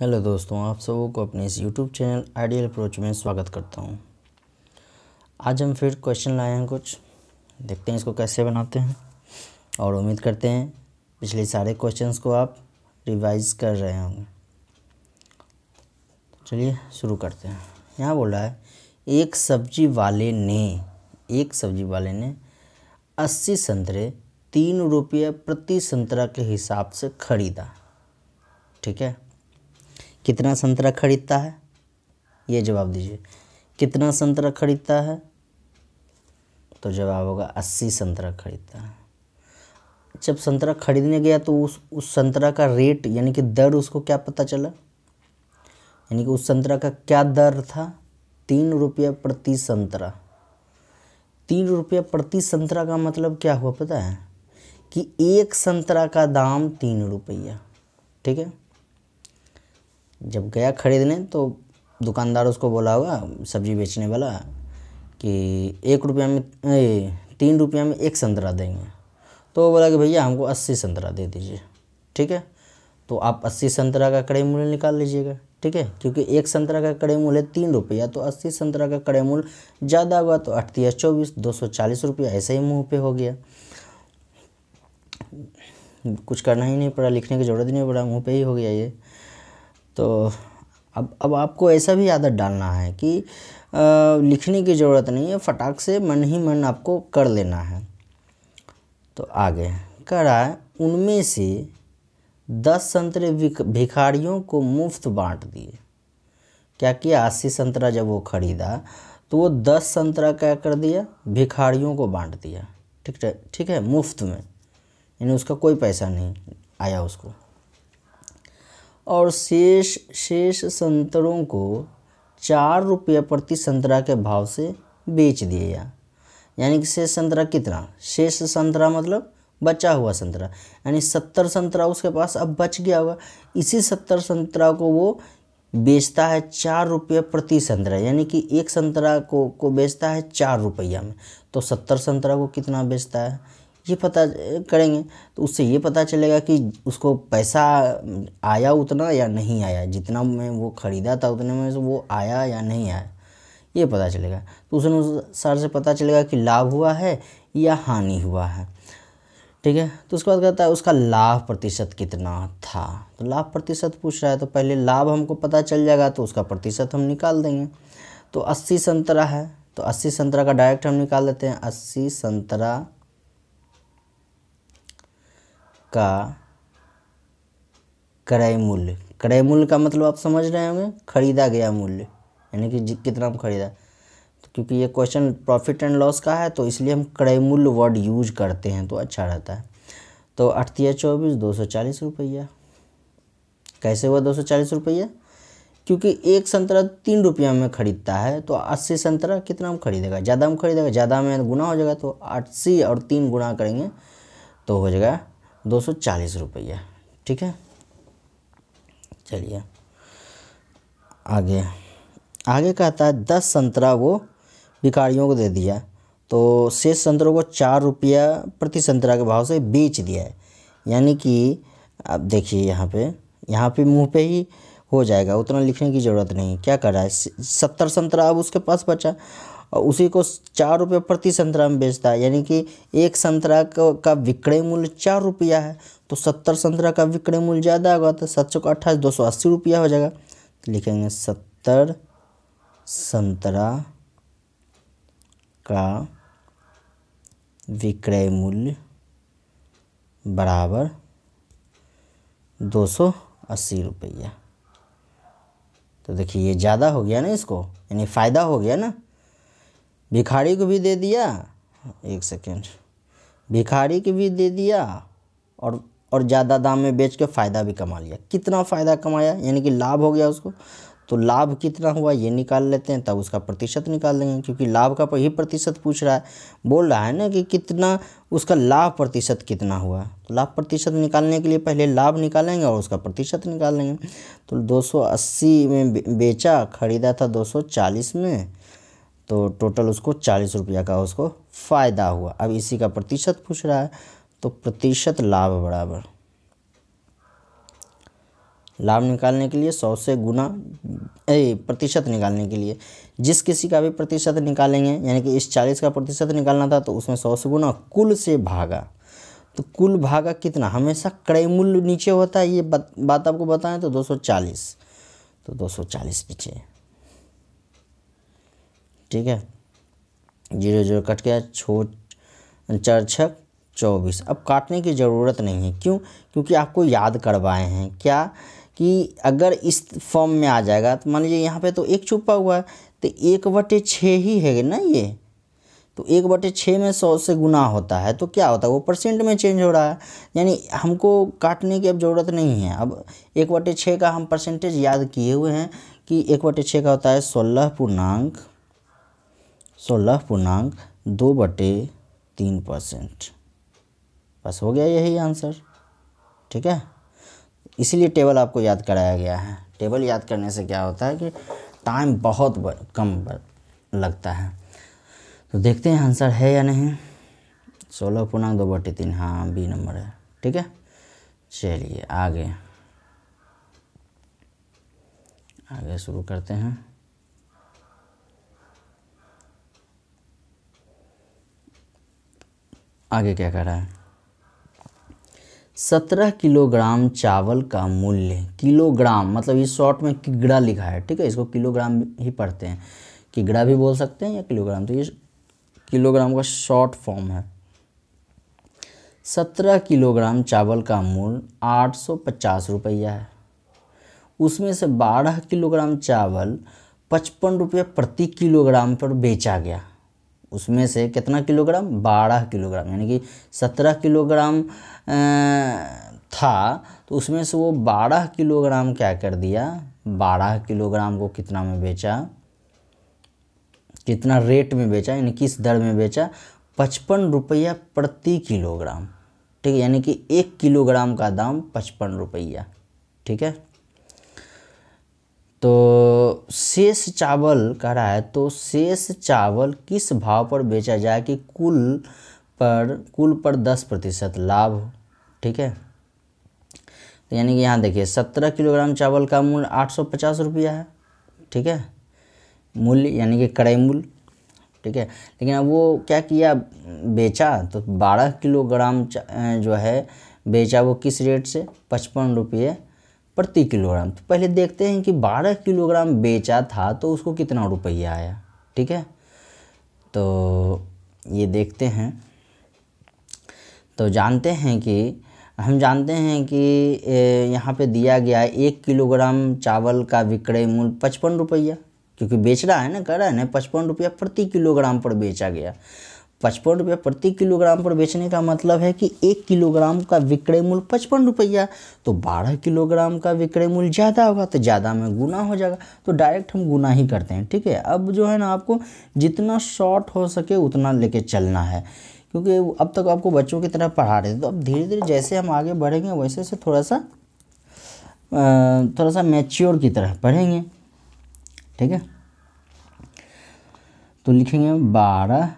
Hello दोस्तों आप सबों को अपने इस यूट्यूब चैनल आइडियल अप्रोच में स्वागत करता हूँ आज हम फिर क्वेश्चन लाए हैं कुछ देखते हैं इसको कैसे बनाते हैं और उम्मीद करते हैं पिछले सारे क्वेश्चंस को आप रिवाइज कर रहे होंगे चलिए शुरू करते हैं यहाँ बोल रहा है एक सब्जी वाले ने एक सब्जी वाले ने अस्सी संतरे तीन रुपये प्रति संतरा के हिसाब से खरीदा ठीक है कितना संतरा खरीदता है ये जवाब दीजिए कितना संतरा खरीदता है तो जवाब होगा अस्सी संतरा खरीदता है जब संतरा खरीदने गया तो उस उस संतरा का रेट यानी कि दर उसको क्या पता चला यानी कि उस संतरा का क्या दर था तीन रुपये प्रति संतरा तीन रुपये प्रति संतरा का मतलब क्या हुआ पता है कि एक संतरा का दाम तीन रुपया ठीक है जब गया ख़रीदने तो दुकानदार उसको बोला होगा सब्ज़ी बेचने वाला कि एक रुपया में ए, तीन रुपया में एक संतरा देंगे तो वो बोला कि भैया हमको अस्सी संतरा दे दीजिए ठीक है तो आप अस्सी संतरा का कड़े मूल्य निकाल लीजिएगा ठीक है क्योंकि एक संतरा का कड़े मूल्य है तीन रुपया तो अस्सी संतरा का कड़े मूल्य ज़्यादा हुआ तो अठतीस चौबीस दो सौ चालीस रुपया ऐसे ही मुँह पे हो गया कुछ करना ही नहीं पड़ा लिखने की ज़रूरत नहीं पड़ा मुँह पे ही हो गया ये तो अब अब आपको ऐसा भी आदत डालना है कि आ, लिखने की ज़रूरत नहीं है फटाक से मन ही मन आपको कर लेना है तो आगे कह रहा है उनमें से दस संतरे भिखारियों को मुफ्त बांट दिए क्या किया अस्सी संतरा जब वो ख़रीदा तो वो दस संतरा क्या कर दिया भिखारियों को बांट दिया ठीक है ठीक है मुफ्त में यानी उसका कोई पैसा नहीं आया उसको और शेष शेष संतरों को चार रुपये प्रति संतरा के भाव से बेच दिया यानी कि शेष संतरा कितना शेष संतरा मतलब बचा हुआ संतरा यानी सत्तर संतरा उसके पास अब बच गया होगा इसी सत्तर संतरा को वो बेचता है चार रुपये प्रति संतरा यानी कि एक संतरा को को बेचता है चार रुपया में तो सत्तर संतरा को कितना बेचता है ये पता करेंगे तो उससे ये पता चलेगा कि उसको पैसा आया उतना या नहीं आया जितना में वो ख़रीदा था उतने में वो आया या नहीं आया ये पता चलेगा तो उस अनुसार से पता चलेगा कि लाभ हुआ है या हानि हुआ है ठीक है तो उसके बाद कहता है उसका लाभ प्रतिशत कितना था तो लाभ प्रतिशत पूछ रहा है तो पहले लाभ हमको पता चल जाएगा तो उसका प्रतिशत हम निकाल देंगे तो अस्सी संतरा है तो अस्सी संतरा का डायरेक्ट हम निकाल देते हैं अस्सी संतरा का क्रय मूल्य क्रय मूल्य का मतलब आप समझ रहे होंगे खरीदा गया मूल्य यानी कि कितना हम खरीदा तो क्योंकि ये क्वेश्चन प्रॉफिट एंड लॉस का है तो इसलिए हम क्रय मूल्य वर्ड यूज करते हैं तो अच्छा रहता है तो अठतिया चौबीस दो सौ चालीस रुपया कैसे हुआ दो सौ चालीस रुपया क्योंकि एक संतरा तीन रुपया में खरीदता है तो अस्सी संतरा कितना हम खरीदेगा ज़्यादा हम खरीदेगा ज़्यादा में गुना हो जाएगा तो अस्सी और तीन गुना करेंगे तो हो जाएगा दो सौ चालीस रुपया ठीक है चलिए आगे आगे कहता है दस संतरा वो भिखारियों को दे दिया तो शेष संतरों को चार रुपया प्रति संतरा के भाव से बेच दिया है यानी कि आप देखिए यहाँ पे यहाँ पे मुंह पे ही हो जाएगा उतना लिखने की ज़रूरत नहीं क्या कर रहा है सत्तर संतरा अब उसके पास बचा और उसी को चार रुपये प्रति संतरा में बेचता है यानी कि एक संतरा का विक्रय मूल्य चार रुपया है तो सत्तर संतरा का विक्रय मूल्य ज़्यादा होगा तो सत सौ अट्ठाईस दो सौ अस्सी रुपया हो जाएगा तो लिखेंगे सत्तर संतरा का विक्रय मूल्य बराबर दो सौ अस्सी रुपया तो देखिए ये ज़्यादा हो गया ना इसको यानी फ़ायदा हो गया ना भिखारी को भी दे दिया एक सेकेंड भिखारी को भी दे दिया और और ज़्यादा दाम में बेच के फ़ायदा भी कमा लिया कितना फ़ायदा कमाया यानी कि लाभ हो गया उसको तो लाभ कितना हुआ ये निकाल लेते हैं तब उसका प्रतिशत निकाल देंगे क्योंकि लाभ का ही प्रतिशत पूछ रहा है बोल रहा है ना कि कितना उसका लाभ प्रतिशत कितना हुआ तो लाभ प्रतिशत निकालने के लिए पहले लाभ निकालेंगे और उसका प्रतिशत निकाल लेंगे तो 280 में बेचा ख़रीदा था 240 में तो टोटल उसको चालीस रुपया का उसको फ़ायदा हुआ अब इसी का प्रतिशत पूछ रहा है तो प्रतिशत लाभ बराबर लाभ निकालने के लिए सौ से गुना ए प्रतिशत निकालने के लिए जिस किसी का भी प्रतिशत निकालेंगे यानी कि इस चालीस का प्रतिशत निकालना था तो उसमें सौ से गुना कुल से भागा तो कुल भागा कितना हमेशा क्रय मूल्य नीचे होता है ये बात, आपको बताएं तो 240 तो 240 पीछे ठीक है जीरो जीरो कट गया छो चार छक चौबीस अब काटने की ज़रूरत नहीं है क्यों क्योंकि आपको याद करवाए हैं क्या कि अगर इस फॉर्म में आ जाएगा तो मान लीजिए यहाँ पे तो एक छुपा हुआ है तो एक बटे छः ही है ना ये तो एक बटे छः में सौ से गुना होता है तो क्या होता है वो परसेंट में चेंज हो रहा है यानी हमको काटने की अब ज़रूरत नहीं है अब एक बटे छः का हम परसेंटेज याद किए हुए हैं कि एक बटे छः का होता है सोलह पूर्णांक सोलह पूर्णांक दो बटे तीन परसेंट बस हो गया यही आंसर ठीक है इसीलिए टेबल आपको याद कराया गया है टेबल याद करने से क्या होता है कि टाइम बहुत बर, कम बर, लगता है तो देखते हैं आंसर है या नहीं सोलह पूर्णांक दो बटे तीन हाँ बी नंबर है ठीक है चलिए आगे आगे शुरू करते हैं आगे क्या कह रहा है सत्रह किलोग्राम चावल का मूल्य किलोग्राम मतलब इस शॉर्ट में किगड़ा लिखा है ठीक है इसको किलोग्राम ही पढ़ते हैं किगड़ा भी बोल सकते हैं या किलोग्राम तो ये किलोग्राम का शॉर्ट फॉर्म है सत्रह किलोग्राम चावल का मूल आठ सौ पचास रुपया है उसमें से बारह किलोग्राम चावल पचपन रुपये प्रति किलोग्राम पर बेचा गया उसमें से कितना किलोग्राम बारह किलोग्राम यानी कि सत्रह किलोग्राम था तो उसमें से वो बारह किलोग्राम क्या कर दिया बारह किलोग्राम को कितना में बेचा कितना रेट में बेचा यानी किस दर में बेचा पचपन रुपया प्रति किलोग्राम ठीक है यानी कि एक किलोग्राम का दाम पचपन रुपया ठीक है तो शेष चावल कह रहा है तो शेष चावल किस भाव पर बेचा जाए कि कुल पर कुल पर दस प्रतिशत लाभ ठीक है तो यानी कि यहाँ देखिए सत्रह किलोग्राम चावल का मूल्य आठ सौ पचास रुपया है ठीक है मूल्य यानी कि क्रय मूल्य ठीक है लेकिन अब वो क्या किया बेचा तो बारह किलोग्राम जो है बेचा वो किस रेट से पचपन रुपये प्रति किलोग्राम तो पहले देखते हैं कि 12 किलोग्राम बेचा था तो उसको कितना रुपया आया ठीक है तो ये देखते हैं तो जानते हैं कि हम जानते हैं कि यहाँ पे दिया गया एक किलोग्राम चावल का विक्रय मूल्य पचपन रुपया क्योंकि बेच रहा है ना कह रहा है ना पचपन रुपया प्रति किलोग्राम पर बेचा गया पचपन रुपया प्रति किलोग्राम पर बेचने का मतलब है कि एक किलोग्राम का विक्रय मूल्य पचपन रुपया तो बारह किलोग्राम का विक्रय मूल्य ज़्यादा होगा तो ज़्यादा में गुना हो जाएगा तो डायरेक्ट हम गुना ही करते हैं ठीक है अब जो है ना आपको जितना शॉर्ट हो सके उतना लेके चलना है क्योंकि अब तक आपको बच्चों की तरह पढ़ा रहे थे तो अब धीरे धीरे जैसे हम आगे बढ़ेंगे वैसे वैसे थोड़ा सा थोड़ा सा मैच्योर की तरह पढ़ेंगे ठीक है तो लिखेंगे बारह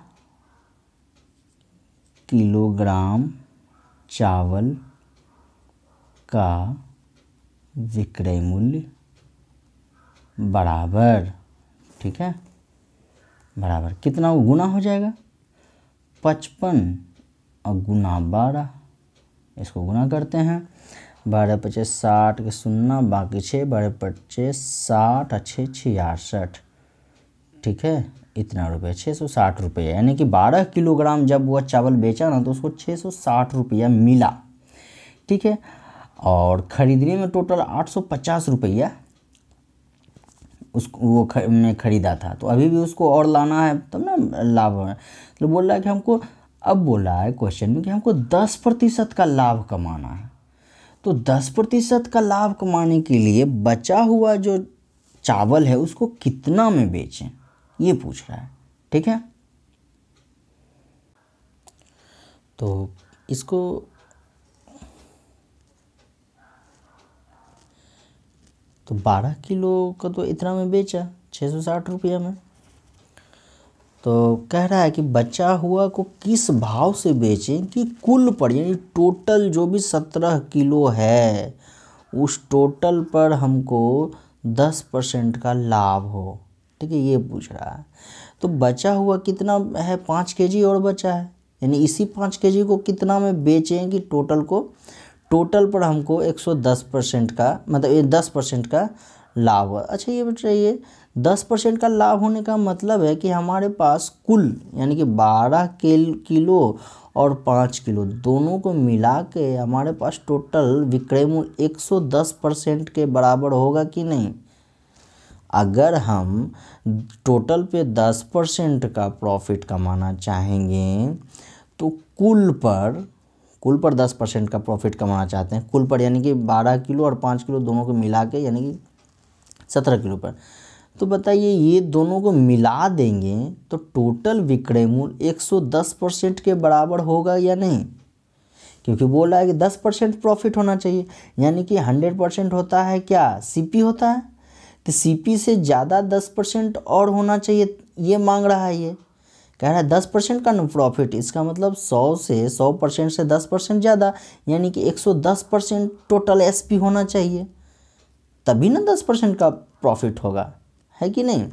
किलोग्राम चावल का विक्रय मूल्य बराबर ठीक है बराबर कितना वो गुना हो जाएगा पचपन और गुना बारह इसको गुना करते हैं बारह पच्चीस साठ के सुनना बाकी छः बारह पच्चीस साठ और छः छियासठ ठीक है इतना रुपये छः सौ साठ रुपये यानी कि बारह किलोग्राम जब वह चावल बेचा ना तो उसको छः सौ साठ रुपया मिला ठीक है और ख़रीदने में टोटल आठ सौ पचास रुपया उसको वो ख, में ख़रीदा था तो अभी भी उसको और लाना है तब तो ना लाभ है तो बोल रहा है कि हमको अब बोला है क्वेश्चन में कि हमको दस प्रतिशत का लाभ कमाना है तो दस प्रतिशत का लाभ कमाने के लिए बचा हुआ जो चावल है उसको कितना में बेचें ये पूछ रहा है ठीक है तो इसको तो बारह किलो का तो इतना में बेचा छः सौ साठ रुपया में तो कह रहा है कि बचा हुआ को किस भाव से बेचें कि कुल पर यानी टोटल जो भी सत्रह किलो है उस टोटल पर हमको दस परसेंट का लाभ हो ठीक है ये पूछ रहा है तो बचा हुआ कितना है पाँच के और बचा है यानी इसी पाँच के को कितना में बेचें कि टोटल को टोटल पर हमको 110 परसेंट का मतलब ये 10 परसेंट का लाभ अच्छा ये बेटा ये 10 परसेंट का लाभ होने का मतलब है कि हमारे पास कुल यानी कि 12 किलो और 5 किलो दोनों को मिला के हमारे पास टोटल विक्रय मूल्य 110 परसेंट के बराबर होगा कि नहीं अगर हम टोटल पे दस परसेंट का प्रॉफिट कमाना चाहेंगे तो कुल पर कुल पर दस परसेंट का प्रॉफिट कमाना चाहते हैं कुल पर यानी कि बारह किलो और पाँच किलो दोनों को मिला के यानी कि सत्रह किलो पर तो बताइए ये दोनों को मिला देंगे तो टोटल विक्रय मूल्य 110 परसेंट के बराबर होगा या नहीं क्योंकि बोल रहा है कि 10 परसेंट प्रॉफिट होना चाहिए यानी कि 100 परसेंट होता है क्या सीपी होता है कि सीपी से ज़्यादा दस परसेंट और होना चाहिए ये मांग रहा है ये कह रहा है दस परसेंट का प्रॉफिट इसका मतलब सौ से सौ परसेंट से दस परसेंट ज़्यादा यानी कि एक सौ दस परसेंट टोटल एसपी होना चाहिए तभी ना दस परसेंट का प्रॉफिट होगा है कि नहीं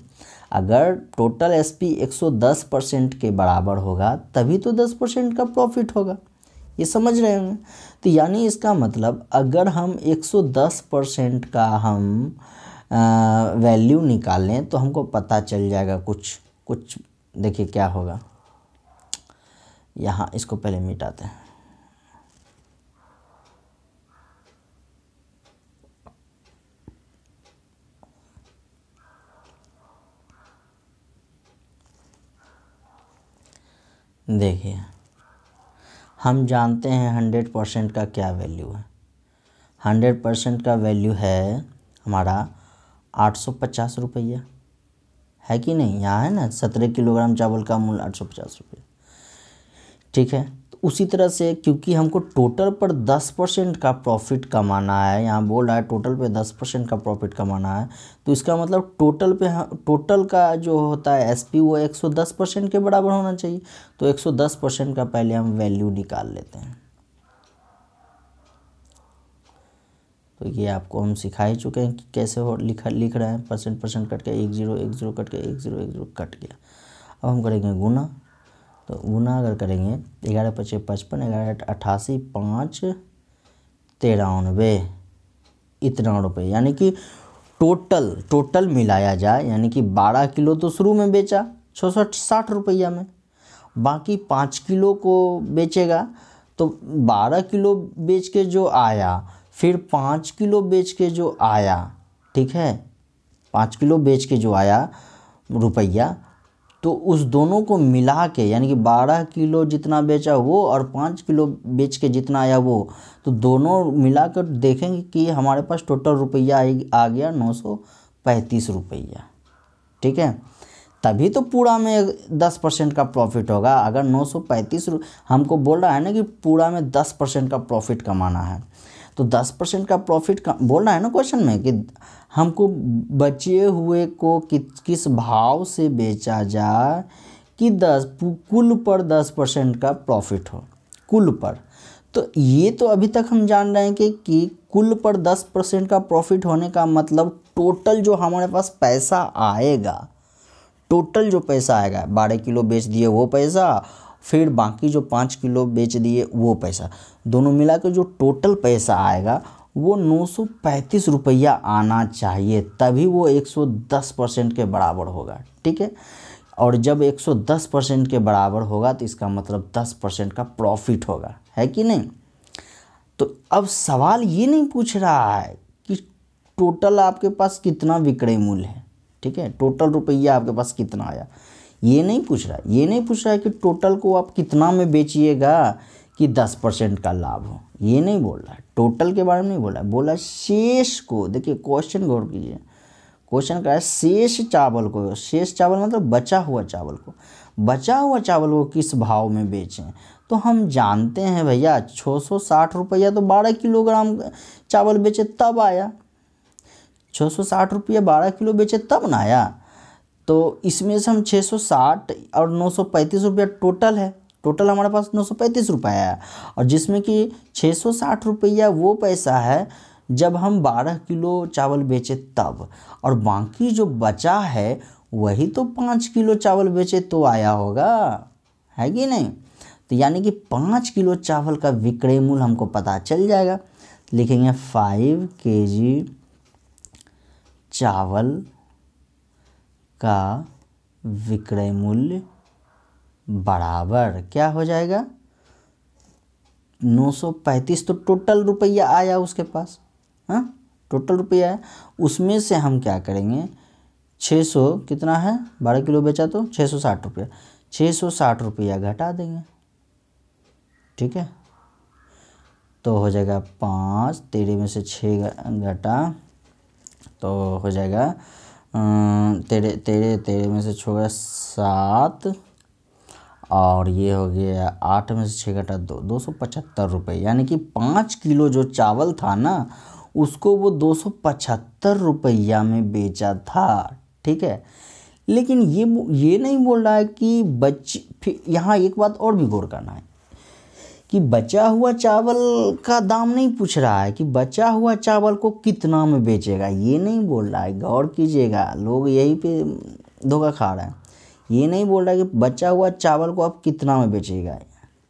अगर टोटल एसपी दस परसेंट के बराबर होगा तभी तो दस परसेंट का प्रॉफिट होगा ये समझ रहे होंगे तो यानी इसका मतलब अगर हम 110 परसेंट का हम वैल्यू निकालें तो हमको पता चल जाएगा कुछ कुछ देखिए क्या होगा यहाँ इसको पहले मिटाते हैं देखिए हम जानते हैं हंड्रेड परसेंट का क्या वैल्यू है हंड्रेड परसेंट का वैल्यू है हमारा आठ सौ पचास रुपया है कि नहीं यहाँ है ना सत्रह किलोग्राम चावल का मूल्य आठ सौ पचास रुपये ठीक है तो उसी तरह से क्योंकि हमको टोटल पर दस परसेंट का प्रॉफिट कमाना है यहाँ बोल रहा है टोटल पे दस परसेंट का प्रॉफिट कमाना है तो इसका मतलब टोटल पे हम टोटल का जो होता है एसपी वो एक सौ दस परसेंट के बराबर होना चाहिए तो एक सौ दस परसेंट का पहले हम वैल्यू निकाल लेते हैं तो ये आपको हम सिखा ही चुके हैं कि कैसे हो लिखा लिख रहे हैं परसेंट परसेंट कट के एक जीरो एक जीरो कट के एक जीरो एक जीरो कट गया अब हम करेंगे गुना तो गुना अगर करेंगे ग्यारह पच्चीस पचपन ग्यारह अट्ठासी पाँच तिरानवे इतना रुपये यानी कि टोटल टोटल मिलाया जाए यानी कि बारह किलो तो शुरू में बेचा छः सौ साठ रुपया में बाकी पाँच किलो को बेचेगा तो बारह किलो बेच के जो आया फिर पाँच किलो बेच के जो आया ठीक है पाँच किलो बेच के जो आया रुपया तो उस दोनों को मिला के यानी कि बारह किलो जितना बेचा वो और पाँच किलो बेच के जितना आया वो तो दोनों मिला कर देखेंगे कि हमारे पास टोटल रुपया आ गया नौ सौ पैंतीस रुपया ठीक है तभी तो पूरा में दस परसेंट का प्रॉफिट होगा अगर नौ सौ पैंतीस हमको बोल रहा है ना कि पूरा में दस परसेंट का प्रॉफिट कमाना है तो दस परसेंट का प्रॉफिट बोल रहा है ना क्वेश्चन में कि हमको बचे हुए को कि, किस भाव से बेचा जाए कि दस कुल पर दस परसेंट का प्रॉफिट हो कुल पर तो ये तो अभी तक हम जान रहे हैं कि, कि कुल पर दस परसेंट का प्रॉफिट होने का मतलब टोटल जो हमारे पास पैसा आएगा टोटल जो पैसा आएगा बारह किलो बेच दिए वो पैसा फिर बाकी जो पाँच किलो बेच दिए वो पैसा दोनों मिला के जो टोटल पैसा आएगा वो नौ सौ पैंतीस रुपया आना चाहिए तभी वो एक सौ दस परसेंट के बराबर होगा ठीक है और जब 110 परसेंट के बराबर होगा तो इसका मतलब 10 परसेंट का प्रॉफिट होगा है कि नहीं तो अब सवाल ये नहीं पूछ रहा है कि टोटल आपके पास कितना विक्रय मूल्य है ठीक है टोटल रुपया आपके पास कितना आया ये नहीं पूछ रहा ये नहीं पूछ रहा है कि टोटल को आप कितना में बेचिएगा कि दस परसेंट का लाभ हो ये नहीं बोल रहा है टोटल के बारे में नहीं बोला है बोला शेष को देखिए क्वेश्चन गौर कीजिए क्वेश्चन रहा है शेष चावल को शेष चावल मतलब बचा हुआ चावल को बचा हुआ चावल को किस भाव में बेचें तो हम जानते हैं भैया छः सौ साठ रुपया तो बारह किलोग्राम चावल बेचे तब आया छः सौ साठ रुपया बारह किलो बेचे तब ना आया तो इसमें से हम 660 और 935 रुपया टोटल है टोटल हमारे पास नौ सौ पैंतीस रुपया है और जिसमें कि छः सौ साठ रुपया वो पैसा है जब हम बारह किलो चावल बेचे तब और बाकी जो बचा है वही तो पाँच किलो चावल बेचे तो आया होगा है कि नहीं तो यानी कि पाँच किलो चावल का विक्रय मूल हमको पता चल जाएगा लिखेंगे फाइव के जी चावल का विक्रय मूल्य बराबर क्या हो जाएगा 935 तो टोटल रुपया आया उसके पास हाँ टोटल रुपया है उसमें से हम क्या करेंगे 600 कितना है 12 किलो बेचा तो 660 रुपया 660 रुपया घटा देंगे ठीक है तो हो जाएगा पाँच तेरह में से छः घटा तो हो जाएगा तेरे तेरे तेरे में से छः गया सात और ये हो गया आठ में से छः घटा दो दो सौ पचहत्तर रुपये यानी कि पाँच किलो जो चावल था ना उसको वो दो सौ पचहत्तर रुपया में बेचा था ठीक है लेकिन ये ये नहीं बोल रहा है कि बच्चे यहाँ एक बात और भी गौर करना है कि बचा हुआ चावल का दाम नहीं पूछ रहा है कि बचा हुआ चावल को कितना में बेचेगा ये नहीं बोल रहा है गौर कीजिएगा लोग यही पे धोखा खा रहे हैं ये नहीं बोल रहा है कि बचा हुआ चावल को आप कितना में बेचिएगा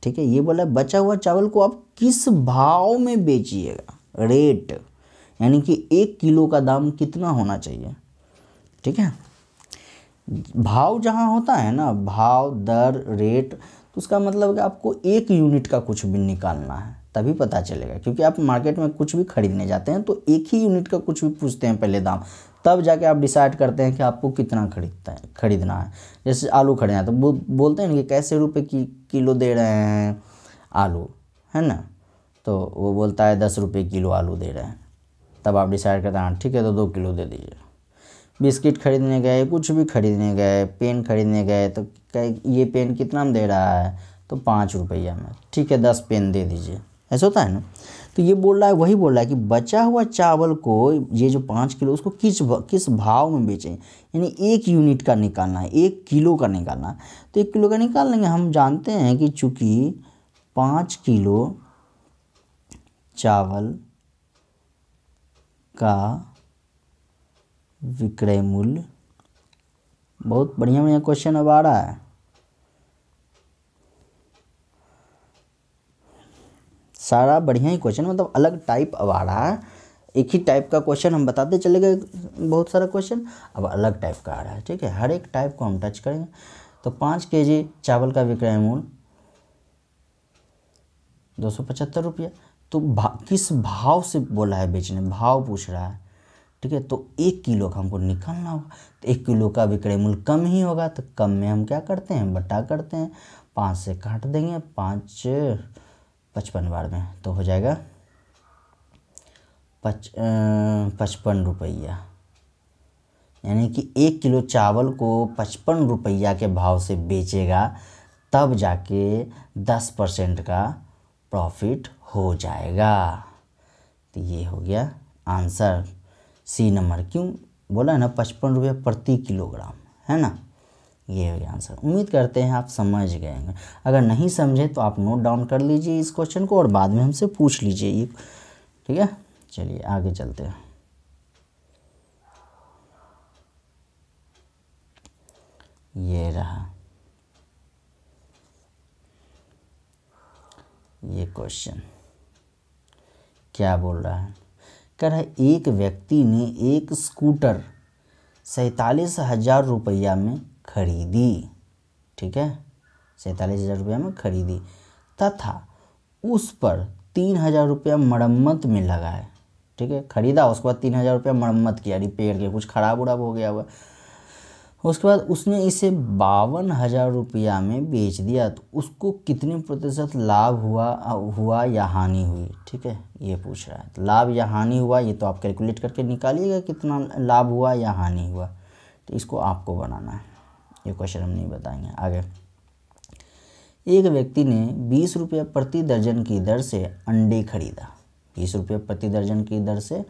ठीक है ये बोल रहा है बचा हुआ चावल को आप किस भाव में बेचिएगा रेट यानी कि एक किलो का दाम कितना होना चाहिए ठीक है भाव जहाँ होता है ना भाव दर रेट तो उसका मतलब कि आपको एक यूनिट का कुछ भी निकालना है तभी पता चलेगा क्योंकि आप मार्केट में कुछ भी खरीदने जाते हैं तो एक ही यूनिट का कुछ भी पूछते हैं पहले दाम तब जाके आप डिसाइड करते हैं कि आपको कितना खरीदता है खरीदना है जैसे आलू खरीदना है तो वो बोलते हैं ना कि कैसे रुपये की किलो दे रहे हैं आलू है ना तो वो बोलता है दस रुपये किलो आलू दे रहे हैं तब आप डिसाइड करते हैं हाँ, ठीक है तो दो किलो दे दीजिए बिस्किट खरीदने गए कुछ भी खरीदने गए पेन खरीदने गए तो कह ये पेन कितना में दे रहा है तो पाँच रुपया में ठीक है दस पेन दे दीजिए ऐसा होता है ना तो ये बोल रहा है वही बोल रहा है कि बचा हुआ चावल को ये जो पाँच किलो उसको किस किस भाव में बेचें यानी एक यूनिट का निकालना है एक किलो का निकालना है तो एक किलो का निकाल लेंगे हम जानते हैं कि चूँकि पाँच किलो चावल का विक्रय मूल्य बहुत बढ़िया बढ़िया क्वेश्चन अब आ रहा है सारा बढ़िया ही क्वेश्चन मतलब अलग टाइप अब आ रहा है एक ही टाइप का क्वेश्चन हम बताते चले गए बहुत सारा क्वेश्चन अब अलग टाइप का आ रहा है ठीक है हर एक टाइप को हम टच करेंगे तो पाँच के जी चावल का विक्रय मूल्य दो सौ पचहत्तर रुपया तो भा, किस भाव से बोला है बेचने भाव पूछ रहा है ठीक है तो एक किलो का हमको निकालना होगा तो एक किलो का विक्रय मूल्य कम ही होगा तो कम में हम क्या करते हैं बटा करते हैं पाँच से काट देंगे पाँच पचपन बार में तो हो जाएगा पच पचपन रुपया यानी कि एक किलो चावल को पचपन रुपया के भाव से बेचेगा तब जाके दस परसेंट का प्रॉफिट हो जाएगा तो ये हो गया आंसर सी नंबर क्यों बोला है ना पचपन रुपये प्रति किलोग्राम है ना ये हो गया आंसर उम्मीद करते हैं आप समझ गए होंगे अगर नहीं समझे तो आप नोट डाउन कर लीजिए इस क्वेश्चन को और बाद में हमसे पूछ लीजिए ये ठीक है चलिए आगे चलते हैं ये रहा ये क्वेश्चन क्या बोल रहा है कह रहा है एक व्यक्ति ने एक स्कूटर सैंतालीस हज़ार रुपया में खरीदी ठीक है सैंतालीस हज़ार रुपया में खरीदी तथा उस पर तीन हज़ार रुपया मरम्मत में लगाए ठीक है खरीदा उसके बाद तीन हज़ार रुपया मरम्मत किया रिपेयर किया कुछ ख़राब उराब हो गया हुआ उसके बाद उसने इसे बावन हज़ार रुपया में बेच दिया तो उसको कितने प्रतिशत लाभ हुआ हुआ या हानि हुई ठीक है ये पूछ रहा है तो लाभ या हानि हुआ ये तो आप कैलकुलेट करके निकालिएगा कितना लाभ हुआ या हानि हुआ तो इसको आपको बनाना है ये क्वेश्चन हम नहीं बताएंगे आगे एक व्यक्ति ने बीस रुपये प्रति दर्जन की दर से अंडे खरीदा बीस रुपये प्रति दर्जन की दर से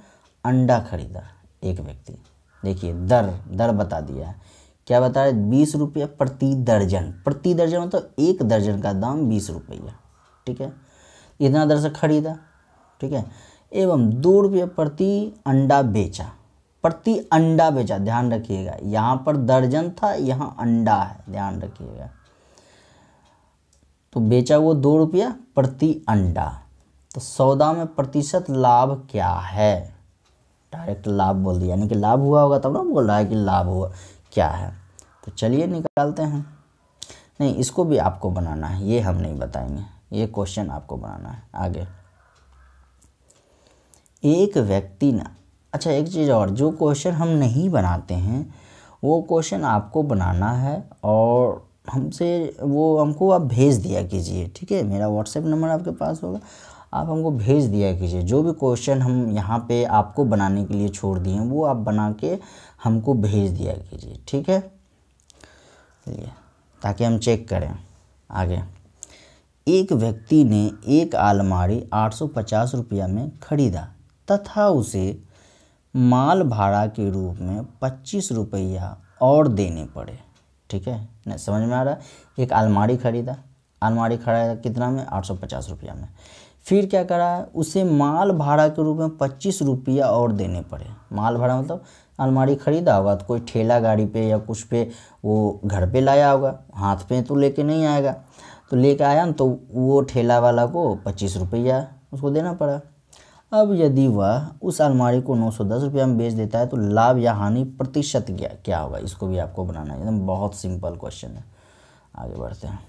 अंडा खरीदा एक व्यक्ति देखिए दर दर बता दिया है क्या बता रहे बीस रुपये प्रति दर्जन प्रति दर्जन मतलब तो एक दर्जन का दाम बीस रुपया ठीक है इतना दर्जन खरीदा ठीक है एवं दो रुपये प्रति अंडा बेचा प्रति अंडा बेचा ध्यान रखिएगा यहाँ पर दर्जन था यहाँ अंडा है ध्यान रखिएगा तो बेचा वो दो रुपया प्रति अंडा तो सौदा में प्रतिशत लाभ क्या है डायरेक्ट लाभ बोल दिया यानी कि लाभ हुआ होगा तब ना बोल रहा है कि लाभ हुआ क्या है तो चलिए निकालते हैं नहीं इसको भी आपको बनाना है ये हम नहीं बताएंगे ये क्वेश्चन आपको बनाना है आगे एक व्यक्ति ना अच्छा एक चीज़ और जो क्वेश्चन हम नहीं बनाते हैं वो क्वेश्चन आपको बनाना है और हमसे वो हमको आप भेज दिया कीजिए ठीक है मेरा व्हाट्सएप नंबर आपके पास होगा आप हमको भेज दिया कीजिए जो भी क्वेश्चन हम यहाँ पे आपको बनाने के लिए छोड़ दिए हैं वो आप बना के हमको भेज दिया कीजिए ठीक है चलिए ताकि हम चेक करें आगे एक व्यक्ति ने एक आलमारी 850 रुपया में खरीदा तथा उसे माल भाड़ा के रूप में 25 रुपया और देने पड़े ठीक है नहीं समझ में आ रहा है एक आलमारी खरीदा आलमारी खरीदा कितना में 850 रुपया में फिर क्या करा उसे माल भाड़ा के रूप में पच्चीस रुपया और देने पड़े माल भाड़ा मतलब अलमारी ख़रीदा होगा तो कोई ठेला गाड़ी पे या कुछ पे वो घर पे लाया होगा हाथ पे तो लेके नहीं आएगा तो लेके आया ना तो वो ठेला वाला को पच्चीस रुपया उसको देना पड़ा अब यदि वह उस अलमारी को नौ सौ दस रुपया में बेच देता है तो लाभ या हानि प्रतिशत क्या क्या होगा इसको भी आपको बनाना है एकदम बहुत सिंपल क्वेश्चन है आगे बढ़ते हैं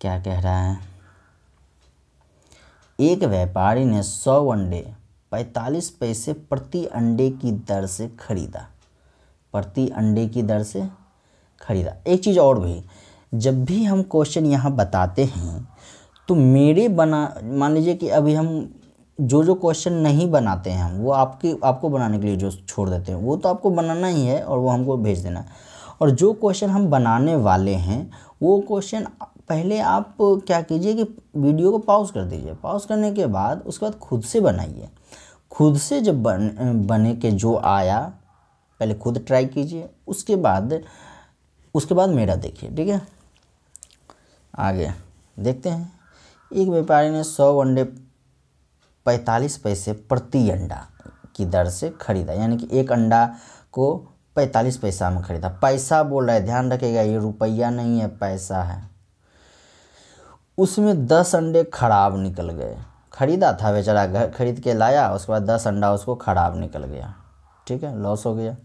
क्या कह रहा है एक व्यापारी ने सौ अंडे पैंतालीस पैसे प्रति अंडे की दर से खरीदा प्रति अंडे की दर से खरीदा एक चीज़ और भी जब भी हम क्वेश्चन यहाँ बताते हैं तो मेरे बना मान लीजिए कि अभी हम जो जो क्वेश्चन नहीं बनाते हैं हम वो आपके आपको बनाने के लिए जो छोड़ देते हैं वो तो आपको बनाना ही है और वो हमको भेज देना है और जो क्वेश्चन हम बनाने वाले हैं वो क्वेश्चन पहले आप क्या कीजिए कि वीडियो को पॉज कर दीजिए पॉज करने के बाद उसके बाद खुद से बनाइए खुद से जब बन बने के जो आया पहले खुद ट्राई कीजिए उसके बाद उसके बाद मेरा देखिए ठीक है आगे देखते हैं एक व्यापारी ने सौ अंडे पैंतालीस पैसे प्रति अंडा की दर से खरीदा यानी कि एक अंडा को पैंतालीस पैसा में खरीदा पैसा बोल रहा है ध्यान रखेगा ये रुपया नहीं है पैसा है उसमें दस अंडे खराब निकल गए ख़रीदा था बेचारा घर खरीद के लाया उसके बाद दस अंडा उसको ख़राब निकल गया ठीक है लॉस हो गया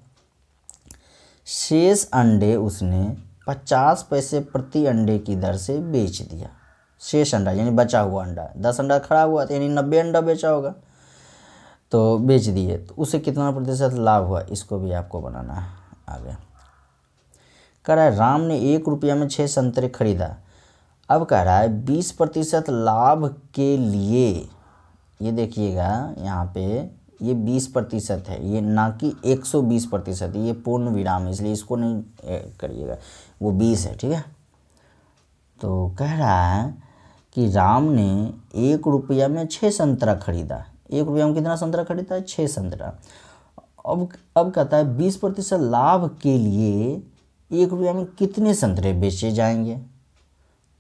शेष अंडे उसने पचास पैसे प्रति अंडे की दर से बेच दिया शेष अंडा यानी बचा हुआ अंडा दस अंडा खराब हुआ था तो यानी नब्बे अंडा बेचा होगा तो बेच दिए तो उसे कितना प्रतिशत लाभ हुआ इसको भी आपको बनाना है आगे कह रहा है राम ने एक रुपया में छः संतरे खरीदा अब कह रहा है बीस प्रतिशत लाभ के लिए ये देखिएगा यहाँ पे ये बीस प्रतिशत है ये ना कि एक सौ बीस प्रतिशत ये पूर्ण विराम है इसलिए इसको नहीं करिएगा वो बीस है ठीक है तो कह रहा है कि राम ने एक रुपया में छः संतरा खरीदा एक रुपया में कितना संतरा खरीदा है छः संतरा अब अब कहता है बीस प्रतिशत लाभ के लिए एक रुपया में कितने संतरे बेचे जाएंगे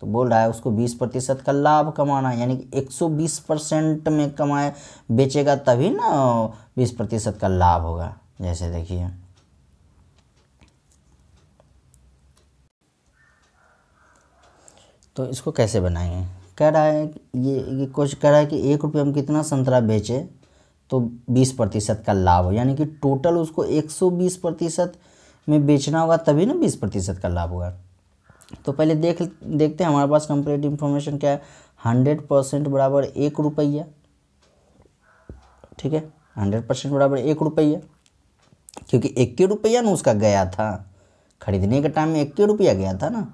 तो बोल रहा है उसको 20 प्रतिशत का लाभ कमाना है यानी कि 120 परसेंट में कमाए बेचेगा तभी ना 20 प्रतिशत का लाभ होगा जैसे देखिए तो इसको कैसे बनाएंगे कह रहा है ये ये कोशिश कह रहा है कि एक रुपये हम कितना संतरा बेचे तो 20 प्रतिशत का लाभ हो यानी कि टोटल उसको 120 प्रतिशत में बेचना होगा तभी ना 20 प्रतिशत का लाभ होगा तो पहले देख देखते हैं हमारे पास कंप्लीट इन्फॉर्मेशन क्या है हंड्रेड परसेंट बराबर एक रुपया ठीक है हंड्रेड परसेंट बराबर एक रुपया क्योंकि इक्के रुपया ना उसका गया था खरीदने के टाइम में इक्के रुपया गया था ना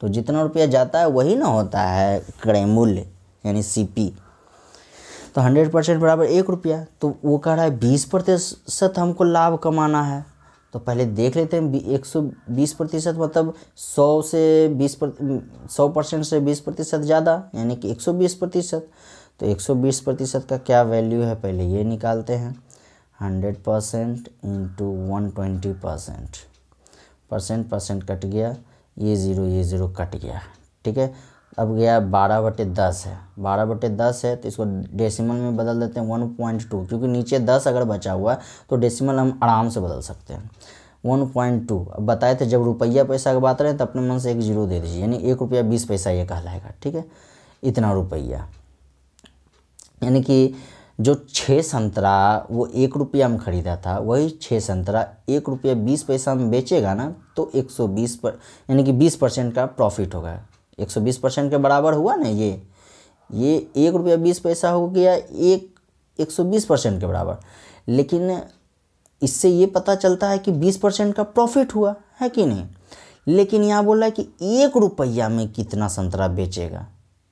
तो जितना रुपया जाता है वही ना होता है क्रय मूल्य यानी सी तो हंड्रेड परसेंट बराबर एक रुपया तो वो कह रहा है बीस प्रतिशत हमको लाभ कमाना है तो पहले देख लेते हैं एक सौ बीस प्रतिशत मतलब सौ से बीस सौ परसेंट से बीस प्रतिशत ज़्यादा यानी कि एक सौ बीस प्रतिशत तो एक सौ बीस प्रतिशत का क्या वैल्यू है पहले ये निकालते हैं hundred percent into one twenty percent percent percent cut गया ये ज़ीरो ये ज़ीरो कट गया ठीक है अब गया बारह बटे दस है बारह बटे दस है तो इसको डेसिमल में बदल देते हैं वन पॉइंट टू क्योंकि नीचे दस अगर बचा हुआ है तो डेसिमल हम आराम से बदल सकते हैं वन पॉइंट टू अब बताए थे जब रुपया पैसा की बात रहें तो अपने मन से एक जीरो दे दीजिए यानी एक रुपया बीस पैसा ये कहलाएगा ठीक है इतना रुपया यानी कि जो छः संतरा वो एक रुपया में ख़रीदा था वही छः संतरा एक रुपया बीस पैसा में बेचेगा ना तो एक सौ बीस पर यानी कि बीस परसेंट का प्रॉफिट होगा 120 परसेंट के बराबर हुआ ना ये ये एक रुपया बीस पैसा हो गया एक 120 परसेंट के बराबर लेकिन इससे ये पता चलता है कि 20 परसेंट का प्रॉफिट हुआ है कि नहीं लेकिन यहाँ बोल रहा है कि एक रुपया में कितना संतरा बेचेगा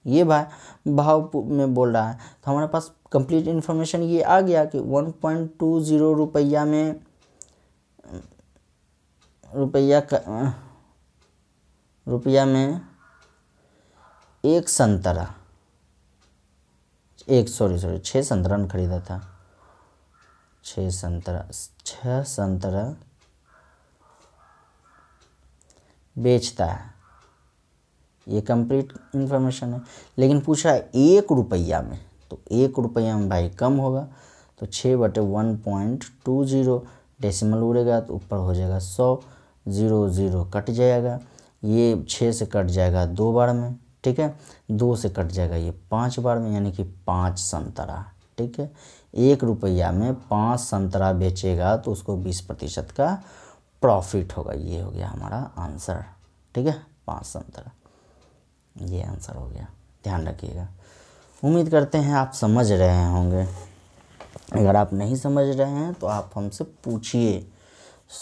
ये भाई भाव में बोल रहा है तो हमारे पास कंप्लीट इन्फॉर्मेशन ये आ गया कि 1.20 रुपया में रुपया का रुपया में एक संतरा एक सॉरी सॉरी छः संतरा ने खरीदा था छः संतरा छः संतरा बेचता है ये कंप्लीट इन्फॉर्मेशन है लेकिन पूछा है एक रुपया में तो एक रुपया में भाई कम होगा तो छः बटे one point two zero decimal उड़ेगा तो ऊपर हो जाएगा सौ ज़ीरो ज़ीरो कट जाएगा ये छः से कट जाएगा दो बार में ठीक है दो से कट जाएगा ये पाँच बार में यानी कि पाँच संतरा ठीक है एक रुपया में पाँच संतरा बेचेगा तो उसको बीस प्रतिशत का प्रॉफिट होगा ये हो गया हमारा आंसर ठीक है पाँच संतरा ये आंसर हो गया ध्यान रखिएगा उम्मीद करते हैं आप समझ रहे होंगे अगर आप नहीं समझ रहे हैं तो आप हमसे पूछिए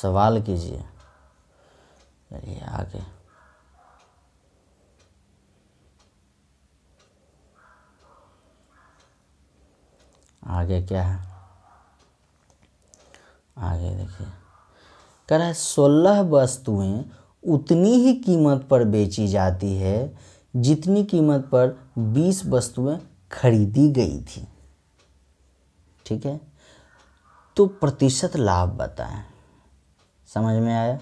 सवाल कीजिए चलिए आगे आगे क्या है आगे देखिए कह रहा है सोलह वस्तुएं उतनी ही कीमत पर बेची जाती है जितनी कीमत पर बीस वस्तुएं खरीदी गई थी ठीक है तो प्रतिशत लाभ बताएं समझ में आया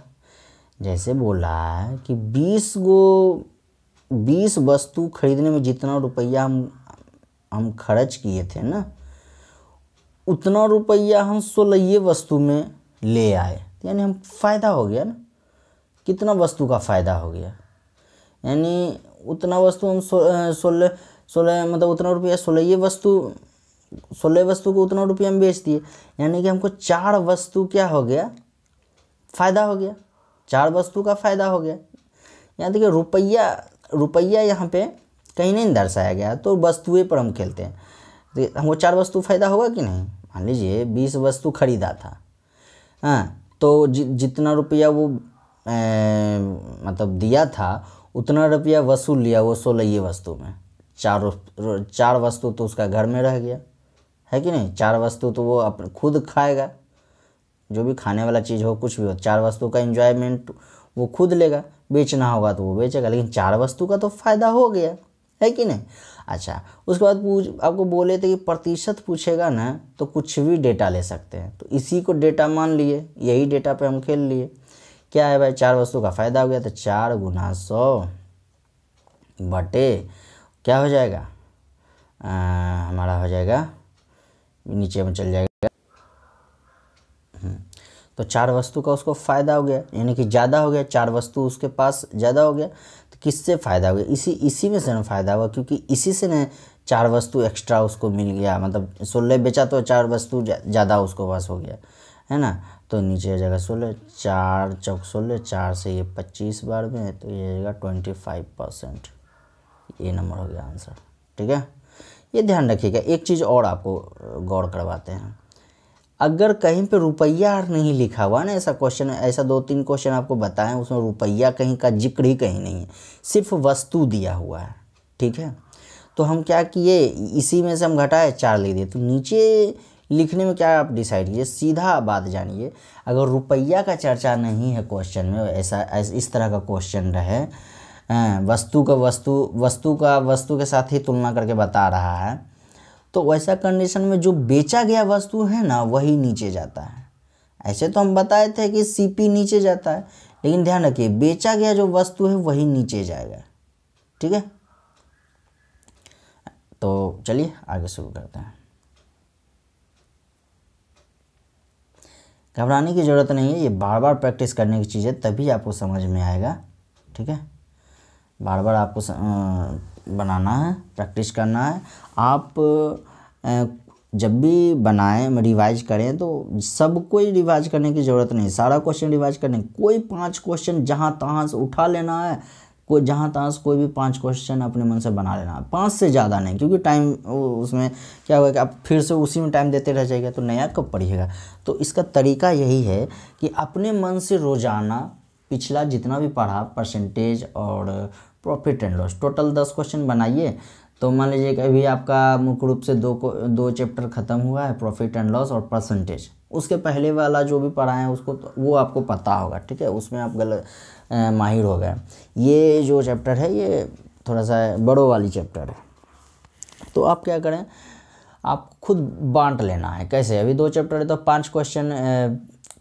जैसे बोला है कि बीस गो बीस वस्तु खरीदने में जितना रुपया हम हम खर्च किए थे ना उतना रुपया हम सोलह वस्तु में ले आए यानी हम फ़ायदा हो गया ना कितना वस्तु का फ़ायदा हो गया यानी उतना वस्तु हम सोलह सोलह मतलब उतना रुपया सोलह वस्तु सोलह वस्तु को उतना रुपया हम बेच दिए यानी कि हमको चार वस्तु क्या हो गया फ़ायदा हो गया चार वस्तु का फ़ायदा हो गया यानी देखिए रुपया रुपया यहाँ पे कहीं नहीं दर्शाया गया तो वस्तुएं पर हम खेलते हैं हमको चार वस्तु फ़ायदा होगा कि नहीं मान लीजिए बीस वस्तु खरीदा था हाँ तो जि, जितना रुपया वो ए, मतलब दिया था उतना रुपया वसूल लिया वो सोलह वस्तु में चार चार वस्तु तो उसका घर में रह गया है कि नहीं चार वस्तु तो वो अपने खुद खाएगा जो भी खाने वाला चीज़ हो कुछ भी हो चार वस्तु का इन्जॉयमेंट वो खुद लेगा बेचना होगा तो वो बेचेगा लेकिन चार वस्तु का तो फ़ायदा हो गया है कि नहीं अच्छा उसके बाद पूछ आपको बोले थे कि प्रतिशत पूछेगा ना तो कुछ भी डेटा ले सकते हैं तो इसी को डेटा मान लिए यही डेटा पे हम खेल लिए क्या है भाई चार वस्तु का फ़ायदा हो गया तो चार गुना सौ बटे क्या हो जाएगा आ, हमारा हो जाएगा नीचे में चल जाएगा हम्म, तो चार वस्तु का उसको फ़ायदा हो गया यानी कि ज़्यादा हो गया चार वस्तु उसके पास ज़्यादा हो गया किससे फ़ायदा हुआ इसी इसी में से ना फ़ायदा हुआ क्योंकि इसी से ना चार वस्तु एक्स्ट्रा उसको मिल गया मतलब सोलह बेचा तो चार वस्तु ज़्यादा उसको पास हो गया है ना तो नीचे आ जाएगा सोलह चार चौक सोलह चार से ये पच्चीस बार में तो ये जाएगा ट्वेंटी फाइव परसेंट ये नंबर हो गया आंसर ठीक है ये ध्यान रखिएगा एक चीज़ और आपको गौर करवाते हैं अगर कहीं पे रुपया नहीं लिखा हुआ ना ऐसा क्वेश्चन ऐसा दो तीन क्वेश्चन आपको बताएं उसमें रुपया कहीं का जिक्र ही कहीं नहीं है सिर्फ वस्तु दिया हुआ है ठीक है तो हम क्या किए इसी में से हम घटाए चार लिख दिए तो नीचे लिखने में क्या आप डिसाइड कीजिए सीधा बात जानिए अगर रुपया का चर्चा नहीं है क्वेश्चन में ऐसा इस तरह का क्वेश्चन रहे वस्तु का वस्तु वस्तु का वस्तु के साथ ही तुलना करके बता रहा है तो वैसा कंडीशन में जो बेचा गया वस्तु है ना वही नीचे जाता है ऐसे तो हम बताए थे कि सीपी नीचे जाता है लेकिन ध्यान रखिए बेचा गया जो वस्तु है वही नीचे जाएगा ठीक है तो चलिए आगे शुरू करते हैं घबराने की ज़रूरत नहीं है ये बार बार प्रैक्टिस करने की चीज़ है तभी आपको समझ में आएगा ठीक है बार बार आपको बनाना है प्रैक्टिस करना है आप जब भी बनाएं रिवाइज करें तो सब कोई रिवाइज करने की ज़रूरत नहीं सारा क्वेश्चन रिवाइज करने कोई पांच क्वेश्चन जहाँ तहाँ से उठा लेना है कोई जहाँ तहाँ से कोई भी पांच क्वेश्चन अपने मन से बना लेना है पाँच से ज़्यादा नहीं क्योंकि टाइम उसमें क्या होगा कि आप फिर से उसी में टाइम देते रह जाएगा तो नया कब पढ़िएगा तो इसका तरीका यही है कि अपने मन से रोज़ाना पिछला जितना भी पढ़ा परसेंटेज और प्रॉफिट एंड लॉस टोटल दस क्वेश्चन बनाइए तो मान लीजिए कि अभी आपका मुख्य रूप से दो को दो चैप्टर ख़त्म हुआ है प्रॉफिट एंड लॉस और परसेंटेज उसके पहले वाला जो भी पढ़ा है उसको तो वो आपको पता होगा ठीक है उसमें आप गलत माहिर हो गए ये जो चैप्टर है ये थोड़ा सा बड़ों वाली चैप्टर है तो आप क्या करें आप खुद बांट लेना है कैसे अभी दो चैप्टर है तो पांच क्वेश्चन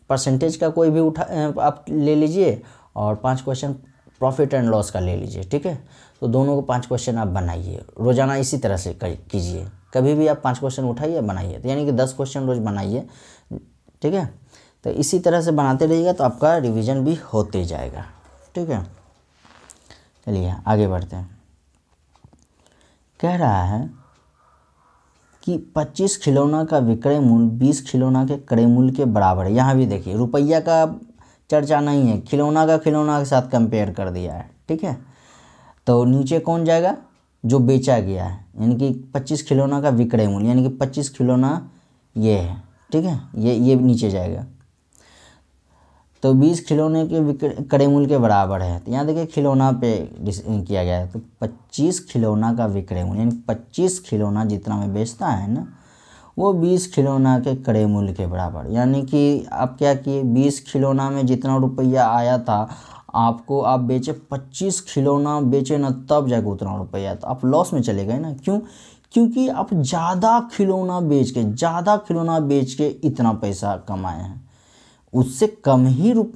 परसेंटेज का कोई भी उठा आप ले लीजिए और पांच क्वेश्चन प्रॉफिट एंड लॉस का ले लीजिए ठीक है तो दोनों को पाँच क्वेश्चन आप बनाइए रोज़ाना इसी तरह से कीजिए कभी भी आप पाँच क्वेश्चन उठाइए बनाइए तो यानी कि दस क्वेश्चन रोज़ बनाइए ठीक है तो इसी तरह से बनाते रहिएगा तो आपका रिवीजन भी होते जाएगा ठीक है चलिए आगे बढ़ते हैं कह रहा है कि 25 खिलौना का विक्रय मूल्य 20 खिलौना के क्रय मूल्य के बराबर है यहाँ भी देखिए रुपया का चर्चा नहीं है खिलौना का खिलौना के साथ कंपेयर कर दिया है ठीक है तो नीचे कौन जाएगा जो बेचा गया है यानी कि पच्चीस खिलौना का विक्रय मूल्य यानी कि पच्चीस खिलौना ये है ठीक है ये ये नीचे जाएगा तो बीस खिलौने के विक्रय मूल्य के बराबर है तो यहाँ देखिए खिलौना पे किया गया है तो पच्चीस खिलौना का विक्रय मूल्य यानी पच्चीस खिलौना जितना में बेचता है ना वो 20 खिलौना के कड़े मूल के बराबर यानी कि आप क्या किए 20 खिलौना में जितना रुपया आया था आपको आप बेचे 25 खिलौना बेचे ना तब जाके उतना रुपया तो आप लॉस में चले गए ना क्यों क्योंकि आप ज़्यादा खिलौना बेच के ज़्यादा खिलौना बेच के इतना पैसा कमाए हैं उससे कम ही रुप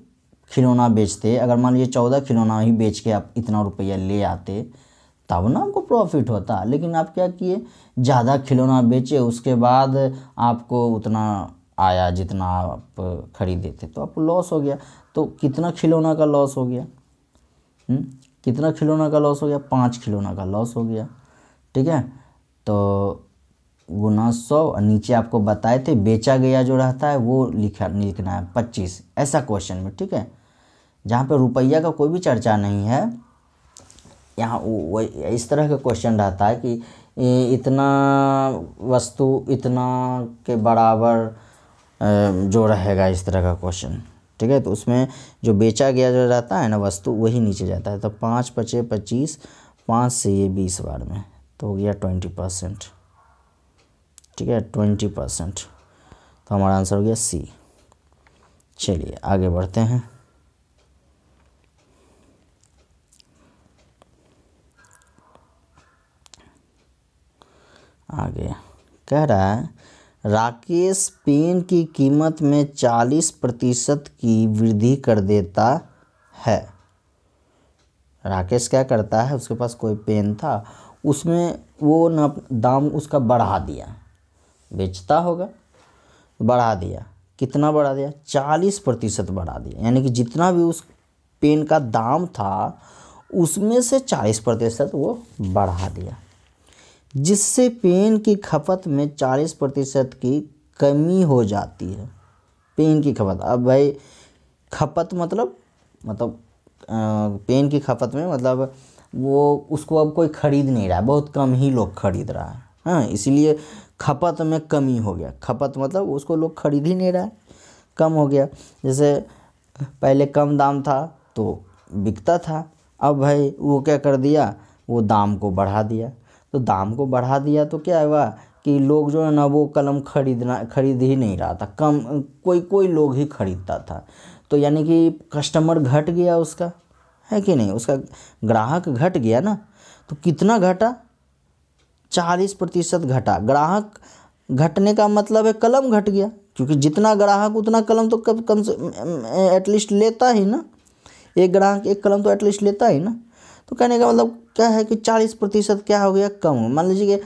खिलौना बेचते अगर मान लीजिए चौदह खिलौना ही बेच के आप इतना रुपया ले आते तब ना आपको प्रॉफिट होता लेकिन आप क्या किए ज़्यादा खिलौना बेचे उसके बाद आपको उतना आया जितना आप खरीदे थे तो आपको लॉस हो गया तो कितना खिलौना का लॉस हो गया हुँ? हम्म? कितना खिलौना का लॉस हो गया पाँच खिलौना का लॉस हो गया ठीक है तो गुना सौ नीचे आपको बताए थे बेचा गया जो रहता है वो लिखा लिखना है पच्चीस ऐसा क्वेश्चन में ठीक है जहाँ पे रुपया का कोई भी चर्चा नहीं है यहाँ इस तरह का क्वेश्चन रहता है कि इतना वस्तु इतना के बराबर जो रहेगा इस तरह का क्वेश्चन ठीक है तो उसमें जो बेचा गया जो रहता है ना वस्तु वही नीचे जाता है तो पाँच पचे पच्चीस पाँच से ये बीस बार में तो हो गया ट्वेंटी परसेंट ठीक है ट्वेंटी परसेंट तो हमारा आंसर हो गया सी चलिए आगे बढ़ते हैं आगे कह रहा है राकेश पेन की कीमत में 40 प्रतिशत की वृद्धि कर देता है राकेश क्या करता है उसके पास कोई पेन था उसमें वो ना दाम उसका बढ़ा दिया बेचता होगा बढ़ा दिया कितना बढ़ा दिया चालीस प्रतिशत बढ़ा दिया यानी कि जितना भी उस पेन का दाम था उसमें से चालीस प्रतिशत वो बढ़ा दिया जिससे पेन की खपत में चालीस प्रतिशत की कमी हो जाती है पेन की खपत अब भाई खपत मतलब मतलब पेन की खपत में मतलब वो उसको अब कोई ख़रीद नहीं रहा है बहुत कम ही लोग ख़रीद रहा है हाँ इसीलिए खपत में कमी हो गया खपत मतलब उसको लोग ख़रीद ही नहीं रहा है कम हो गया जैसे पहले कम दाम था तो बिकता था अब भाई वो क्या कर दिया वो दाम को बढ़ा दिया तो दाम को बढ़ा दिया तो क्या हुआ कि लोग जो है ना वो कलम खरीदना खरीद ही नहीं रहा था कम कोई कोई लोग ही खरीदता था तो यानी कि कस्टमर घट गया उसका है कि नहीं उसका ग्राहक घट गया ना तो कितना घटा चालीस प्रतिशत घटा ग्राहक घटने का मतलब है कलम घट गया क्योंकि जितना ग्राहक उतना कलम तो कब कम से एटलीस्ट लेता ही ना एक ग्राहक एक कलम तो एटलीस्ट लेता ही ना तो कहने का मतलब क्या है कि चालीस प्रतिशत क्या हो गया कम मान लीजिए कि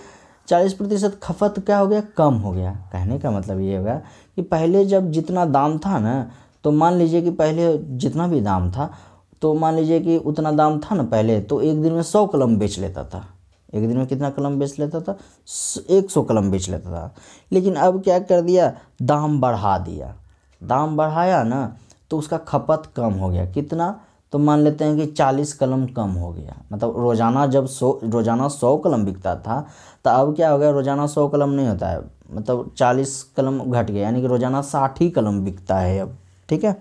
चालीस प्रतिशत खपत क्या हो गया कम हो गया कहने का मतलब ये होगा कि पहले जब जितना दाम था ना तो मान लीजिए कि पहले जितना भी दाम था तो मान लीजिए कि उतना दाम था ना पहले तो एक दिन में सौ कलम बेच लेता था एक दिन में कितना कलम बेच लेता था एक सौ कलम बेच लेता था लेकिन अब क्या कर दिया दाम बढ़ा दिया दाम बढ़ाया ना तो उसका खपत कम हो गया कितना तो मान लेते हैं कि चालीस कलम कम हो गया मतलब रोज़ाना जब सौ रोज़ाना सौ कलम बिकता था तो अब क्या हो गया रोज़ाना सौ कलम नहीं होता है मतलब चालीस कलम घट गया यानी कि रोज़ाना साठ ही कलम बिकता है अब ठीक है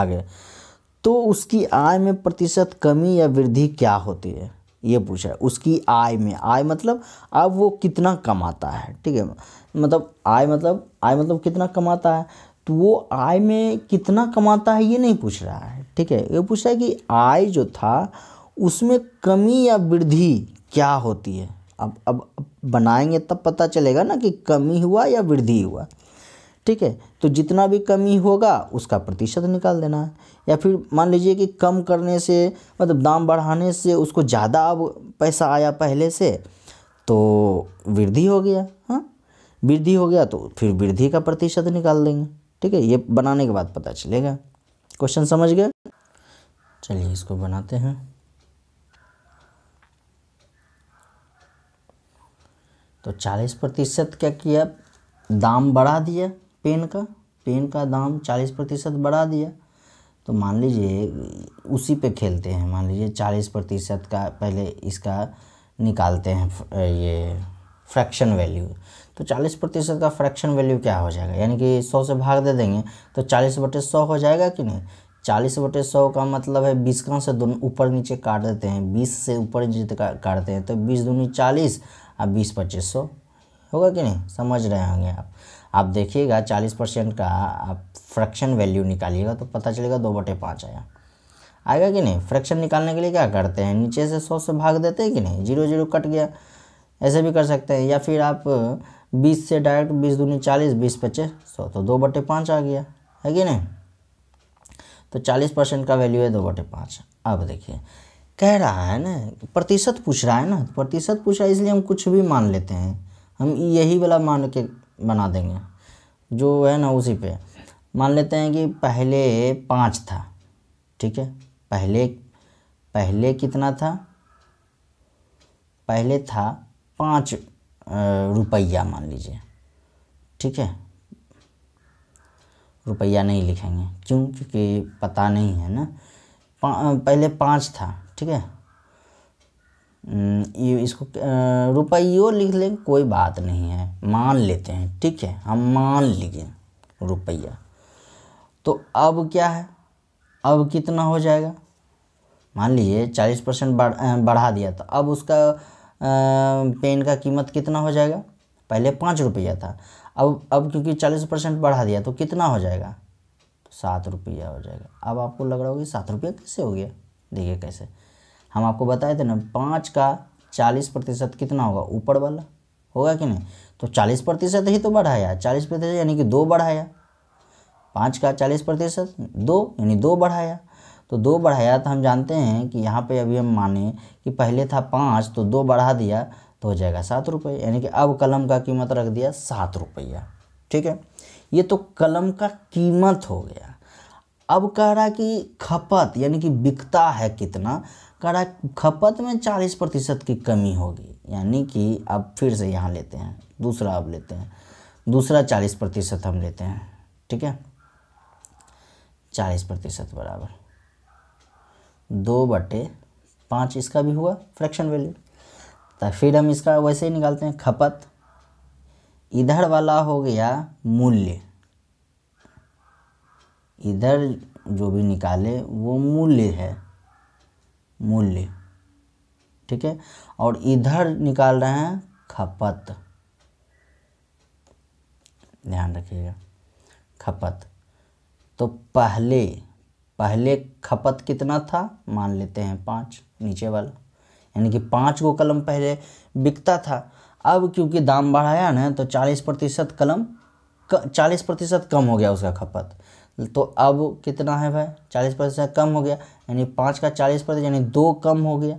आगे तो उसकी आय में प्रतिशत कमी या वृद्धि क्या होती है ये पूछा है उसकी आय में आय मतलब अब वो कितना कमाता है ठीक है मतलब आय मतलब आय मतलब कितना कमाता है तो वो आय में कितना कमाता है ये नहीं पूछ रहा है ठीक है ये पूछा है कि आय जो था उसमें कमी या वृद्धि क्या होती है अब अब बनाएंगे तब पता चलेगा ना कि कमी हुआ या वृद्धि हुआ ठीक है तो जितना भी कमी होगा उसका प्रतिशत निकाल देना है या फिर मान लीजिए कि कम करने से मतलब दाम बढ़ाने से उसको ज़्यादा अब पैसा आया पहले से तो वृद्धि हो गया हाँ वृद्धि हो गया तो फिर वृद्धि का प्रतिशत निकाल देंगे ठीक है ये बनाने के बाद पता चलेगा क्वेश्चन समझ गए चलिए इसको बनाते हैं तो 40 प्रतिशत क्या किया दाम बढ़ा दिया पेन का पेन का दाम 40 प्रतिशत बढ़ा दिया तो मान लीजिए उसी पे खेलते हैं मान लीजिए 40 प्रतिशत का पहले इसका निकालते हैं ये फ्रैक्शन वैल्यू तो चालीस प्रतिशत का फ्रैक्शन वैल्यू क्या हो जाएगा यानी कि सौ से भाग दे देंगे तो चालीस बटे सौ हो जाएगा कि नहीं चालीस बटे सौ का मतलब है बीस का से दोनों ऊपर नीचे काट देते हैं बीस से ऊपर नीचे काटते हैं तो बीस दूनी चालीस और बीस पच्चीस सौ होगा कि नहीं समझ रहे होंगे आप आप देखिएगा चालीस परसेंट का आप फ्रैक्शन वैल्यू निकालिएगा तो पता चलेगा दो बटे पाँच आया आएगा कि नहीं फ्रैक्शन निकालने के लिए क्या करते हैं नीचे से सौ से भाग देते हैं कि नहीं जीरो जीरो कट गया ऐसे भी कर सकते हैं या फिर आप बीस से डायरेक्ट बीस दूनी चालीस बीस पच्चीस सौ तो दो बटे पाँच आ गया है कि नहीं तो चालीस परसेंट का वैल्यू है दो बटे पाँच अब देखिए कह रहा है ना प्रतिशत पूछ रहा है ना तो प्रतिशत पूछ रहा है इसलिए हम कुछ भी मान लेते हैं हम यही वाला मान के बना देंगे जो है ना उसी पे मान लेते हैं कि पहले पाँच था ठीक है पहले पहले कितना था पहले था पाँच रुपया मान लीजिए ठीक है रुपया नहीं लिखेंगे क्यों क्योंकि पता नहीं है ना पा, पहले पाँच था ठीक है हम्म, ये इसको रुपयो लिख लें कोई बात नहीं है मान लेते हैं ठीक है हम मान लिए रुपया तो अब क्या है अब कितना हो जाएगा मान लीजिए चालीस परसेंट बढ़ा दिया था तो अब उसका पेन का कीमत कितना हो जाएगा पहले पाँच रुपया था अब अब क्योंकि चालीस परसेंट बढ़ा दिया तो कितना हो जाएगा तो सात रुपया हो जाएगा अब आपको लग रहा होगा सात रुपया कैसे हो गया देखिए कैसे हम आपको बताए थे ना पाँच का चालीस प्रतिशत कितना होगा ऊपर वाला होगा कि नहीं तो चालीस प्रतिशत ही तो बढ़ाया चालीस प्रतिशत यानी कि दो बढ़ाया पाँच का चालीस प्रतिशत दो यानी दो बढ़ाया तो दो बढ़ाया तो हम जानते हैं कि यहाँ पे अभी हम माने कि पहले था पाँच तो दो बढ़ा दिया तो हो जाएगा सात रुपये यानी कि अब कलम का कीमत रख दिया सात रुपया ठीक है ये तो कलम का कीमत हो गया अब कह रहा कि खपत यानी कि बिकता है कितना कह रहा खपत में चालीस प्रतिशत की कमी होगी यानी कि अब फिर से यहाँ लेते हैं दूसरा अब लेते हैं दूसरा चालीस प्रतिशत हम लेते हैं ठीक है चालीस प्रतिशत बराबर दो बटे पाँच इसका भी हुआ फ्रैक्शन वैल्यू तो फिर हम इसका वैसे ही निकालते हैं खपत इधर वाला हो गया मूल्य इधर जो भी निकाले वो मूल्य है मूल्य ठीक है और इधर निकाल रहे हैं खपत ध्यान रखिएगा खपत तो पहले पहले खपत कितना था मान लेते हैं पाँच नीचे वाला यानी कि पाँच को कलम पहले बिकता था अब क्योंकि दाम बढ़ाया ना तो चालीस प्रतिशत कलम चालीस प्रतिशत कम हो गया उसका खपत तो अब कितना है भाई चालीस प्रतिशत कम हो गया यानी पाँच का चालीस प्रतिशत यानी दो कम हो गया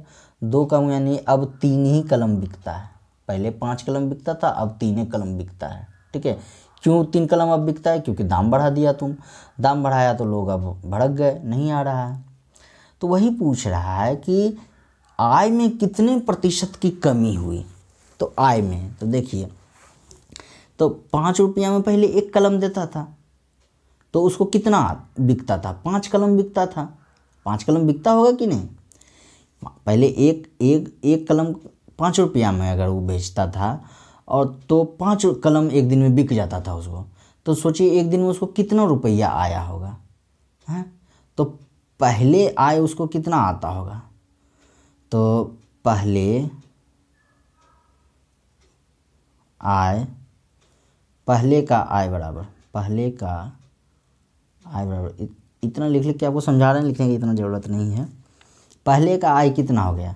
दो कम यानी अब तीन ही कलम बिकता है पहले पाँच कलम बिकता था अब तीन ही कलम बिकता है ठीक है क्यों तीन कलम अब बिकता है क्योंकि दाम बढ़ा दिया तुम दाम बढ़ाया तो लोग अब भड़क गए नहीं आ रहा है तो वही पूछ रहा है कि आय में कितने प्रतिशत की कमी हुई तो आय में तो देखिए तो पाँच रुपया में पहले एक कलम देता था तो उसको कितना बिकता था पाँच कलम बिकता था पाँच कलम बिकता होगा कि नहीं पहले एक एक एक कलम पाँच रुपया में अगर वो बेचता था और तो पाँच कलम एक दिन में बिक जाता था उसको तो सोचिए एक दिन में उसको कितना रुपया आया होगा हैं हाँ? तो पहले आय उसको कितना आता होगा तो पहले आय पहले का आय बराबर पहले का आय बराबर इतना लिख लिख के आपको समझा रहे हैं लिखने की इतना ज़रूरत नहीं है पहले का आय कितना हो गया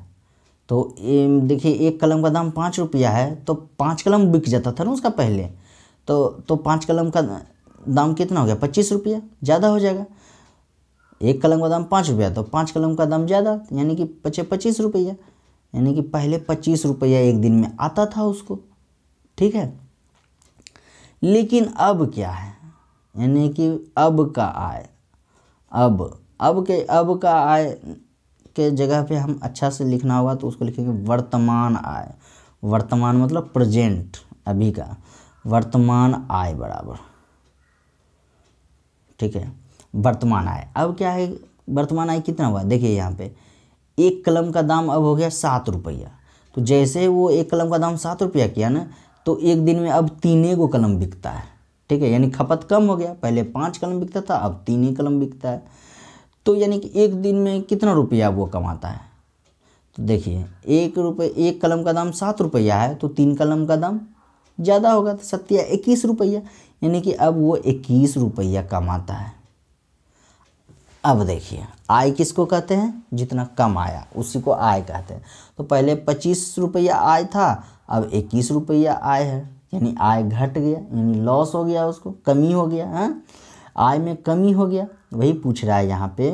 तो देखिए एक कलम का दाम पाँच रुपया है तो पाँच कलम बिक जाता था ना उसका पहले तो तो पाँच कलम का दाम कितना हो गया पच्चीस रुपया ज़्यादा हो जाएगा एक कलम का दाम पाँच रुपया तो पाँच कलम का दाम ज़्यादा तो यानी कि पचे पच्चीस रुपया यानी कि पहले पच्चीस रुपया एक दिन में आता था उसको ठीक है लेकिन अब क्या है यानी कि अब का आय अब अब के अब का आय के जगह पे हम अच्छा से लिखना होगा तो उसको लिखेंगे वर्तमान आय वर्तमान मतलब प्रजेंट अभी का वर्तमान आय बराबर ठीक है वर्तमान आय अब क्या है वर्तमान आय कितना हुआ देखिए यहाँ पे एक कलम का दाम अब हो गया सात रुपया तो जैसे वो एक कलम का दाम सात रुपया किया ना तो एक दिन में अब तीन गो कलम बिकता है ठीक है यानी खपत कम हो गया पहले पाँच कलम बिकता था अब तीन ही कलम बिकता है तो यानी कि एक दिन में कितना रुपया वो कमाता है तो देखिए एक रुपये एक कलम का दाम सात रुपया है तो तीन कलम का दाम ज़्यादा होगा तो सत्या इक्कीस रुपया यानी कि अब वो इक्कीस रुपया कमाता है अब देखिए आय किसको कहते हैं जितना कम आया उसी को आय कहते हैं तो पहले पच्चीस रुपया आय था अब इक्कीस रुपया आय है यानी आय घट गया यानी लॉस हो गया उसको कमी हो गया है हाँ? आय में कमी हो गया वही पूछ रहा है यहाँ पे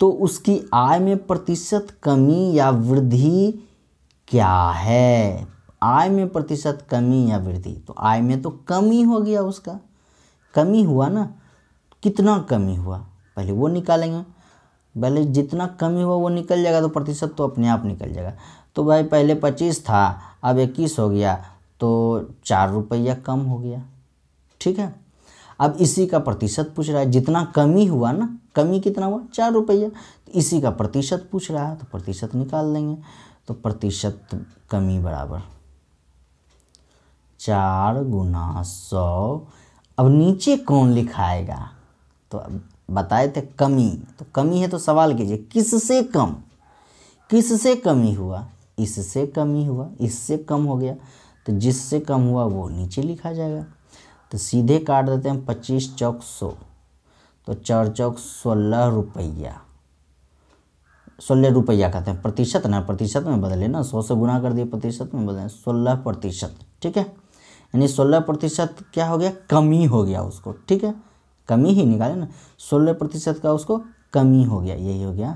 तो उसकी आय में प्रतिशत कमी या वृद्धि क्या है आय में प्रतिशत कमी या वृद्धि तो आय में तो कमी हो गया उसका कमी हुआ ना कितना कमी हुआ पहले वो निकालेंगे पहले जितना कमी हुआ वो निकल जाएगा तो प्रतिशत तो अपने आप निकल जाएगा तो भाई पहले पच्चीस था अब इक्कीस हो गया तो चार रुपया कम हो गया ठीक है अब इसी का प्रतिशत पूछ रहा है जितना कमी हुआ ना कमी कितना हुआ चार रुपया तो इसी का प्रतिशत पूछ रहा है तो प्रतिशत निकाल लेंगे तो प्रतिशत कमी बराबर चार गुना सौ अब नीचे कौन लिखाएगा तो बताए थे कमी तो कमी है तो सवाल कीजिए किससे कम किससे कमी हुआ इससे कमी हुआ इससे कम हो गया तो जिससे कम हुआ वो नीचे लिखा जाएगा तो सीधे काट देते हैं पच्चीस चौक सौ तो चार चौक सोलह रुपया सोलह रुपया कहते हैं प्रतिशत ना प्रतिशत में बदले ना सौ से गुना कर दिए प्रतिशत में बदले सोलह प्रतिशत ठीक है यानी सोलह प्रतिशत क्या हो गया कमी हो गया उसको ठीक है कमी ही निकाले ना सोलह प्रतिशत का उसको कमी हो गया यही हो गया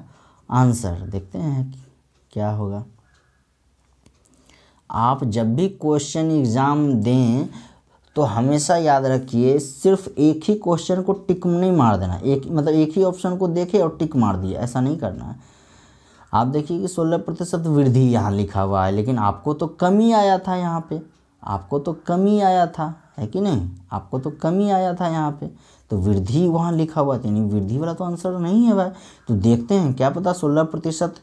आंसर देखते हैं क्या होगा आप जब भी क्वेश्चन एग्ज़ाम दें तो हमेशा याद रखिए सिर्फ एक ही क्वेश्चन को टिक नहीं मार देना एक मतलब एक ही ऑप्शन को देखे और टिक मार दिया ऐसा नहीं करना है आप देखिए कि सोलह प्रतिशत वृद्धि यहाँ लिखा हुआ है लेकिन आपको तो कमी आया था यहाँ पे आपको तो कम ही आया था है कि नहीं आपको तो कम ही आया था यहाँ पे तो वृद्धि वहाँ लिखा हुआ था यानी वृद्धि वाला तो आंसर नहीं है भाई तो देखते हैं क्या पता सोलह प्रतिशत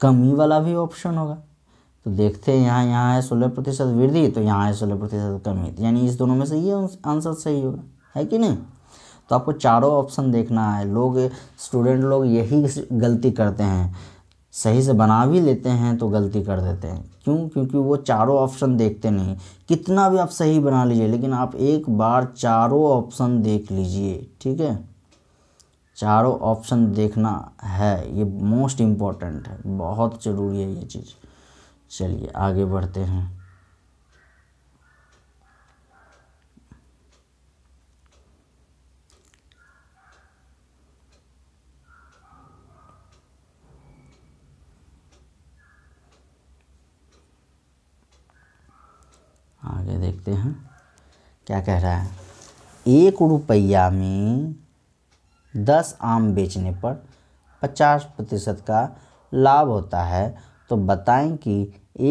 कमी वाला भी ऑप्शन होगा तो देखते हैं यहाँ यहाँ है सोलह प्रतिशत वृद्धि तो यहाँ है सोलह प्रतिशत कमी यानी इस दोनों में से ये आंसर सही होगा है कि नहीं तो आपको चारों ऑप्शन देखना है लोग स्टूडेंट लोग यही गलती करते हैं सही से बना भी लेते हैं तो गलती कर देते हैं क्यों क्योंकि वो चारों ऑप्शन देखते नहीं कितना भी आप सही बना लीजिए लेकिन आप एक बार चारों ऑप्शन देख लीजिए ठीक है चारों ऑप्शन देखना है ये मोस्ट इम्पॉर्टेंट है बहुत ज़रूरी है ये चीज़ चलिए आगे बढ़ते हैं आगे देखते हैं क्या कह रहा है एक रुपया में दस आम बेचने पर पचास प्रतिशत का लाभ होता है तो बताएं कि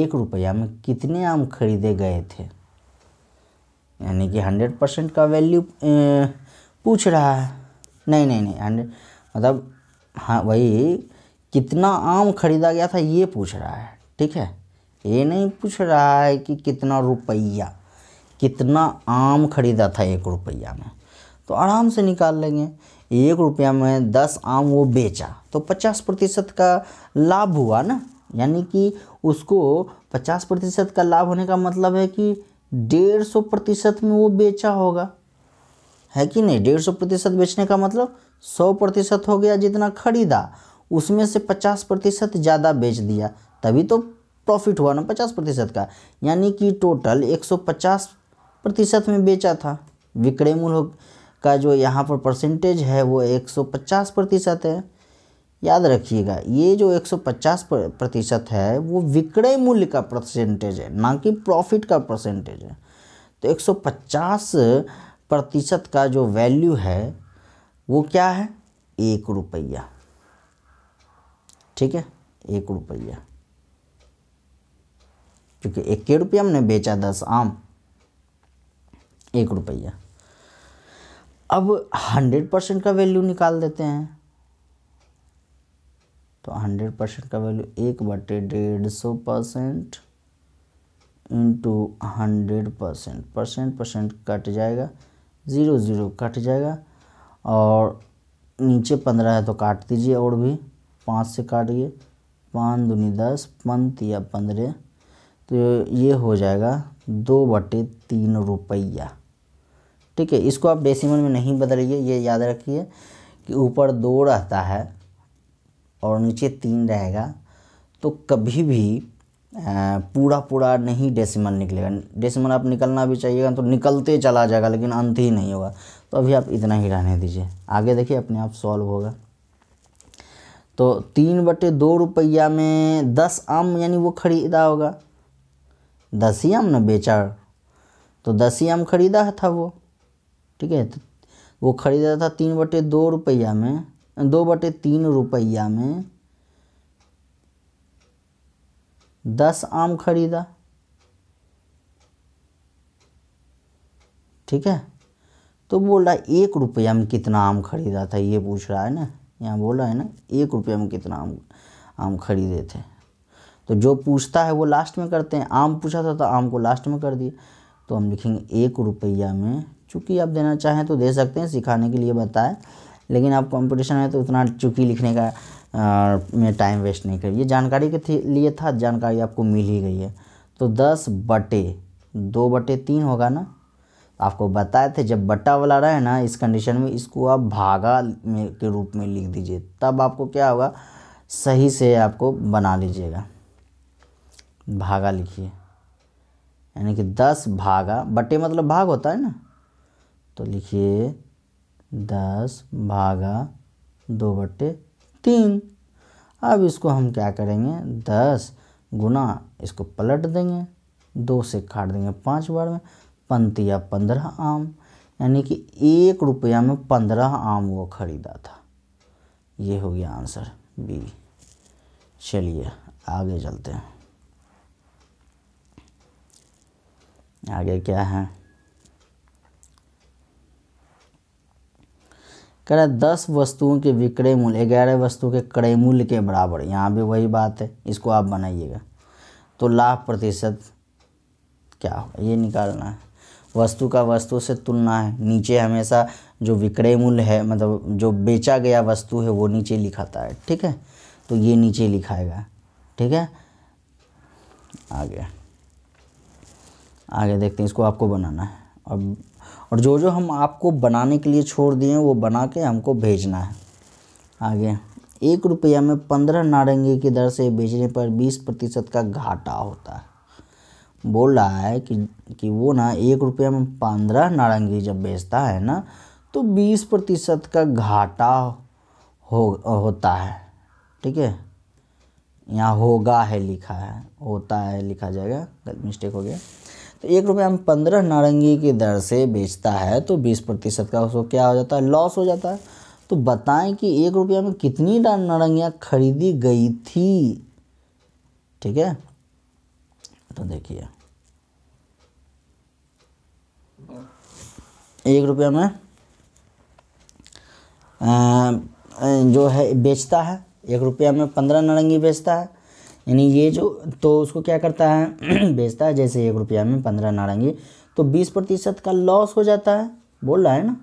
एक रुपया में कितने आम खरीदे गए थे यानी कि हंड्रेड परसेंट का वैल्यू पूछ रहा है नहीं नहीं नहीं हंड्रेड मतलब हाँ वही कितना आम खरीदा गया था ये पूछ रहा है ठीक है ये नहीं पूछ रहा है कि कितना रुपया कितना आम खरीदा था एक रुपया में तो आराम से निकाल लेंगे एक रुपया में दस आम वो बेचा तो पचास प्रतिशत का लाभ हुआ ना यानी कि उसको पचास प्रतिशत का लाभ होने का मतलब है कि डेढ़ सौ प्रतिशत में वो बेचा होगा है कि नहीं डेढ़ सौ प्रतिशत बेचने का मतलब सौ प्रतिशत हो गया जितना खरीदा उसमें से पचास प्रतिशत ज़्यादा बेच दिया तभी तो प्रॉफिट हुआ ना पचास प्रतिशत का यानी कि टोटल एक सौ पचास प्रतिशत में बेचा था विक्रय मूल्य का जो यहाँ पर परसेंटेज है वो एक सौ पचास प्रतिशत है याद रखिएगा ये जो एक सौ पचास प्रतिशत है वो विक्रय मूल्य का परसेंटेज है ना कि प्रॉफिट का परसेंटेज है तो एक सौ पचास प्रतिशत का जो वैल्यू है वो क्या है एक रुपया ठीक है एक रुपया क्योंकि इक्के रुपये हमने बेचा दस आम एक रुपया अब हंड्रेड परसेंट का वैल्यू निकाल देते हैं तो हंड्रेड परसेंट का वैल्यू एक बटे डेढ़ सौ percent into hundred percent percent percent cut जाएगा ज़ीरो ज़ीरो कट जाएगा और नीचे पंद्रह है तो काट दीजिए और भी पाँच से काटिए पाँच दूनी दस पंत या पंद्रह तो ये हो जाएगा दो बटे तीन रुपया ठीक है इसको आप डेसिमल में नहीं बदलिए ये याद रखिए कि ऊपर दो रहता है और नीचे तीन रहेगा तो कभी भी पूरा पूरा नहीं डेसिमल निकलेगा डेसिमल आप निकलना भी चाहिएगा तो निकलते चला जाएगा लेकिन अंत ही नहीं होगा तो अभी आप इतना ही रहने दीजिए आगे देखिए अपने आप सॉल्व होगा तो तीन बटे दो रुपया में दस आम यानी वो खरीदा होगा दसियम न बेचा तो दसियम खरीदा था वो ठीक है तो वो खरीदा था तीन बटे दो रुपया में दो बटे तीन रुपया में दस आम खरीदा ठीक है तो बोल रहा है एक रुपया में कितना आम खरीदा था ये पूछ रहा है ना यहाँ बोल रहा है ना एक रुपया में कितना आम आम खरीदे थे तो जो पूछता है वो लास्ट में करते हैं आम पूछा था तो आम को लास्ट में कर दिए तो हम लिखेंगे एक रुपया में चूँकि आप देना चाहें तो दे सकते हैं सिखाने के लिए बताएं लेकिन आप कंपटीशन में तो उतना चूँकि लिखने का में टाइम वेस्ट नहीं करिए जानकारी के लिए था जानकारी आपको मिल ही गई है तो दस बटे दो बटे तीन होगा ना आपको बताए थे जब बट्टा वाला रहे ना इस कंडीशन में इसको आप भागा में के रूप में लिख दीजिए तब आपको क्या होगा सही से आपको बना लीजिएगा भागा लिखिए यानी कि दस भागा बटे मतलब भाग होता है ना तो लिखिए दस भागा दो बटे तीन अब इसको हम क्या करेंगे दस गुना इसको पलट देंगे दो से काट देंगे पाँच बार में पंतिया पंद्रह आम यानी कि एक रुपया में पंद्रह आम वो खरीदा था ये हो गया आंसर बी चलिए आगे चलते हैं आगे क्या है कह रहे दस वस्तुओं के विक्रय मूल्य ग्यारह वस्तुओं के क्रय मूल्य के बराबर यहाँ भी वही बात है इसको आप बनाइएगा तो लाभ प्रतिशत क्या होगा ये निकालना है वस्तु का वस्तु से तुलना है नीचे हमेशा जो विक्रय मूल्य है मतलब जो बेचा गया वस्तु है वो नीचे लिखाता है ठीक है तो ये नीचे लिखाएगा ठीक है आगे आगे देखते हैं इसको आपको बनाना है अब और जो जो हम आपको बनाने के लिए छोड़ दिए वो बना के हमको भेजना है आगे एक रुपया में पंद्रह नारंगी की दर से बेचने पर बीस प्रतिशत का घाटा होता है बोल रहा है कि कि वो ना एक रुपया में पंद्रह नारंगी जब बेचता है ना तो बीस प्रतिशत का घाटा हो होता है ठीक है यहाँ होगा है लिखा है होता है लिखा जाएगा गलत मिस्टेक हो गया तो एक रुपया में पंद्रह नारंगी की दर से बेचता है तो बीस प्रतिशत का उसको क्या हो जाता है लॉस हो जाता है तो बताएं कि एक रुपया में कितनी नारंगियाँ खरीदी गई थी ठीक है तो देखिए एक रुपया में आ, जो है बेचता है एक रुपया में पंद्रह नारंगी बेचता है यानी ये जो तो उसको क्या करता है बेचता है जैसे एक रुपया में पंद्रह नारंगी तो बीस प्रतिशत का लॉस हो जाता है बोल रहा है ना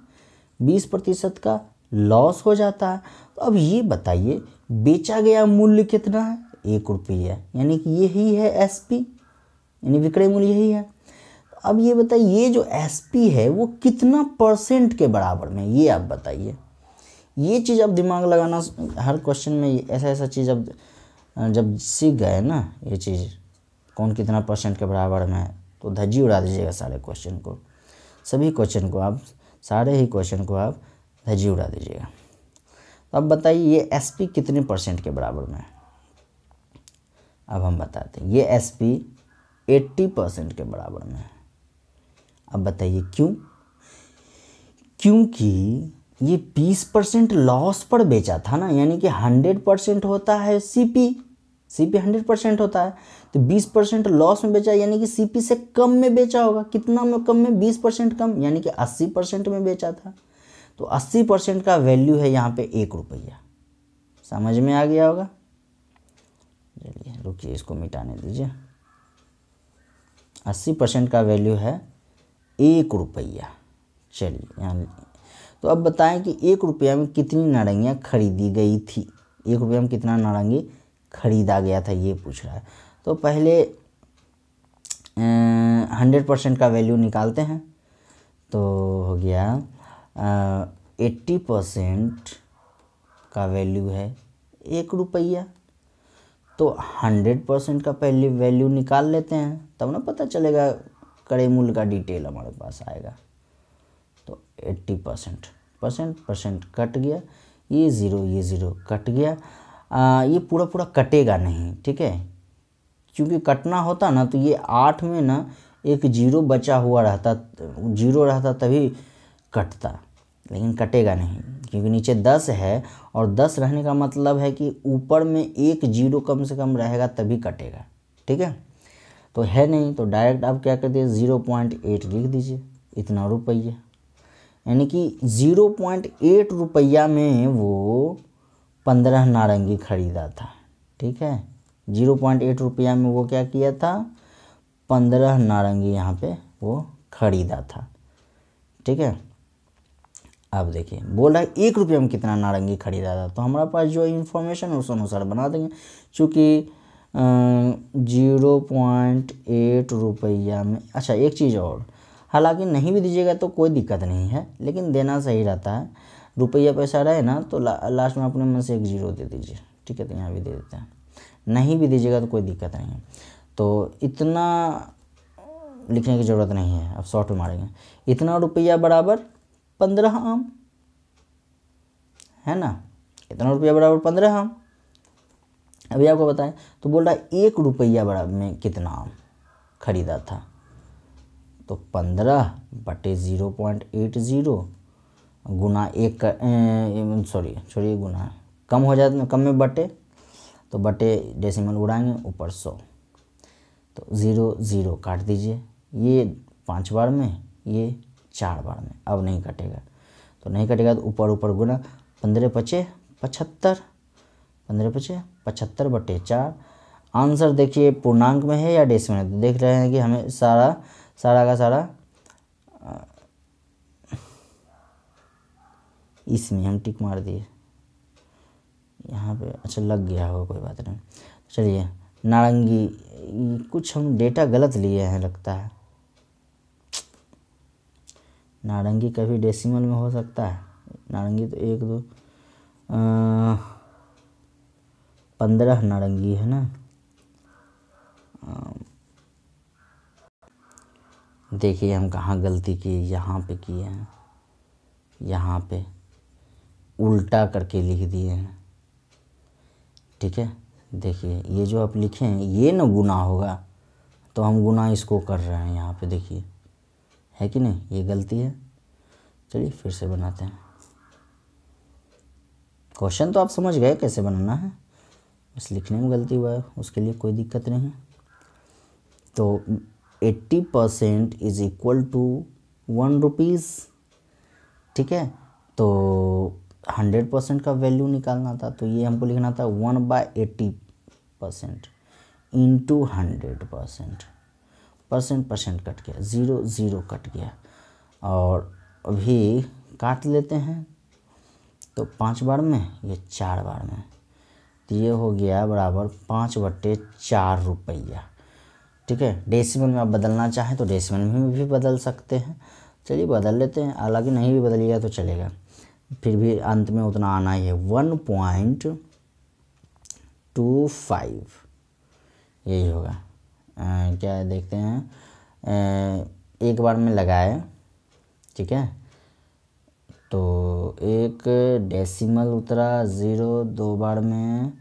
बीस प्रतिशत का लॉस हो जाता है तो अब ये बताइए बेचा गया मूल्य कितना है एक रुपया यानी कि यही है पी यानी विक्रय मूल्य यही है अब ये बताइए ये जो पी है वो कितना परसेंट के बराबर में ये आप बताइए ये चीज़ अब दिमाग लगाना हर क्वेश्चन में ऐसा ऐसा चीज़ अब जब सीख गए ना ये चीज़ कौन कितना परसेंट के बराबर में है तो धज्जी उड़ा दीजिएगा सारे क्वेश्चन को सभी क्वेश्चन को आप सारे ही क्वेश्चन को आप धज्जी उड़ा दीजिएगा तो अब बताइए ये पी कितने परसेंट के बराबर में है अब हम बताते हैं ये पी एट्टी परसेंट के बराबर में है अब बताइए क्यों क्योंकि ये 20 परसेंट लॉस पर बेचा था ना यानी कि 100 परसेंट होता है सीपी सीपी 100 परसेंट होता है तो 20 परसेंट लॉस में बेचा यानी कि सीपी से कम में बेचा होगा कितना में कम में 20 परसेंट कम यानी कि 80 परसेंट में बेचा था तो 80 परसेंट का वैल्यू है यहाँ पे एक रुपया समझ में आ गया होगा चलिए रुकिए इसको मिटाने दीजिए अस्सी परसेंट का वैल्यू है एक रुपया चलिए यहाँ तो अब बताएं कि एक रुपया में कितनी नारंगियाँ खरीदी गई थी एक रुपया में कितना नारंगी खरीदा गया था ये पूछ रहा है तो पहले हंड्रेड परसेंट का वैल्यू निकालते हैं तो हो गया एट्टी परसेंट का वैल्यू है एक रुपया तो हंड्रेड परसेंट का पहले वैल्यू निकाल लेते हैं तब ना पता चलेगा कड़े मूल का डिटेल हमारे पास आएगा तो 80 परसेंट परसेंट परसेंट कट गया ये ज़ीरो ये ज़ीरो कट गया आ, ये पूरा पूरा कटेगा नहीं ठीक है क्योंकि कटना होता ना तो ये आठ में ना एक जीरो बचा हुआ रहता जीरो रहता तभी कटता लेकिन कटेगा नहीं क्योंकि नीचे दस है और दस रहने का मतलब है कि ऊपर में एक जीरो कम से कम रहेगा तभी कटेगा ठीक है तो है नहीं तो डायरेक्ट आप क्या कर दिए ज़ीरो पॉइंट एट लिख दीजिए इतना रुपये यानी कि ज़ीरो पॉइंट एट रुपया में वो पंद्रह नारंगी ख़रीदा था ठीक है ज़ीरो पॉइंट एट रुपया में वो क्या किया था पंद्रह नारंगी यहाँ पे वो ख़रीदा था ठीक है अब देखिए बोल रहा है एक रुपये में कितना नारंगी खरीदा था तो हमारे पास जो इन्फॉर्मेशन है उस अनुसार बना देंगे चूँकि जीरो पॉइंट एट रुपया में अच्छा एक चीज़ और हालांकि नहीं भी दीजिएगा तो कोई दिक्कत नहीं है लेकिन देना सही रहता है रुपया पैसा रहे ना तो ला, लास्ट में अपने मन से एक जीरो दे दीजिए ठीक है तो यहाँ भी दे देते हैं नहीं भी दीजिएगा तो कोई दिक्कत नहीं है तो इतना लिखने की ज़रूरत नहीं है अब शॉर्ट में मारेंगे इतना रुपया बराबर पंद्रह आम है ना इतना रुपया बराबर पंद्रह आम अभी आपको बताएं तो बोल रहा है एक रुपया बराबर में कितना आम खरीदा था तो पंद्रह बटे ज़ीरो पॉइंट एट ज़ीरो गुना एक सॉरी छोड़िए गुना कम हो जाता कम में बटे तो बटे डेसिमल उड़ाएंगे ऊपर सौ तो ज़ीरो ज़ीरो काट दीजिए ये पाँच बार में ये चार बार में अब नहीं कटेगा तो नहीं कटेगा तो ऊपर ऊपर गुना पंद्रह पचे पचहत्तर पंद्रह पचे पचहत्तर बटे चार आंसर देखिए पूर्णांक में है या डेसिमल में तो देख रहे हैं कि हमें सारा सारा का सारा इसमें हम टिक मार दिए यहाँ पे अच्छा लग गया होगा कोई बात नहीं चलिए नारंगी कुछ हम डेटा गलत लिए हैं लगता है नारंगी कभी डेसिमल में हो सकता है नारंगी तो एक दो पंद्रह नारंगी है ना देखिए हम कहाँ गलती किए यहाँ पे किए हैं यहाँ पे उल्टा करके लिख दिए हैं ठीक है देखिए ये जो आप लिखे हैं ये ना गुना होगा तो हम गुना इसको कर रहे हैं यहाँ पे देखिए है कि नहीं ये गलती है चलिए फिर से बनाते हैं क्वेश्चन तो आप समझ गए कैसे बनाना है बस लिखने में गलती हुआ है उसके लिए कोई दिक्कत नहीं है तो eighty percent is equal to one rupees ठीक है तो हंड्रेड परसेंट का वैल्यू निकालना था तो ये हमको लिखना था one by eighty percent into hundred percent percent percent cut गया ज़ीरो ज़ीरो कट गया और अभी काट लेते हैं तो पाँच बार में ये चार बार में तो ये हो गया बराबर पाँच बट्टे चार रुपया ठीक है डेसिमल में आप बदलना चाहें तो डेसिमल में भी बदल सकते हैं चलिए बदल लेते हैं हालांकि नहीं भी बदलिएगा तो चलेगा फिर भी अंत में उतना आना ही है वन पॉइंट टू फाइव यही होगा आ, क्या देखते हैं आ, एक बार में लगाए ठीक है तो एक डेसिमल उतरा ज़ीरो दो बार में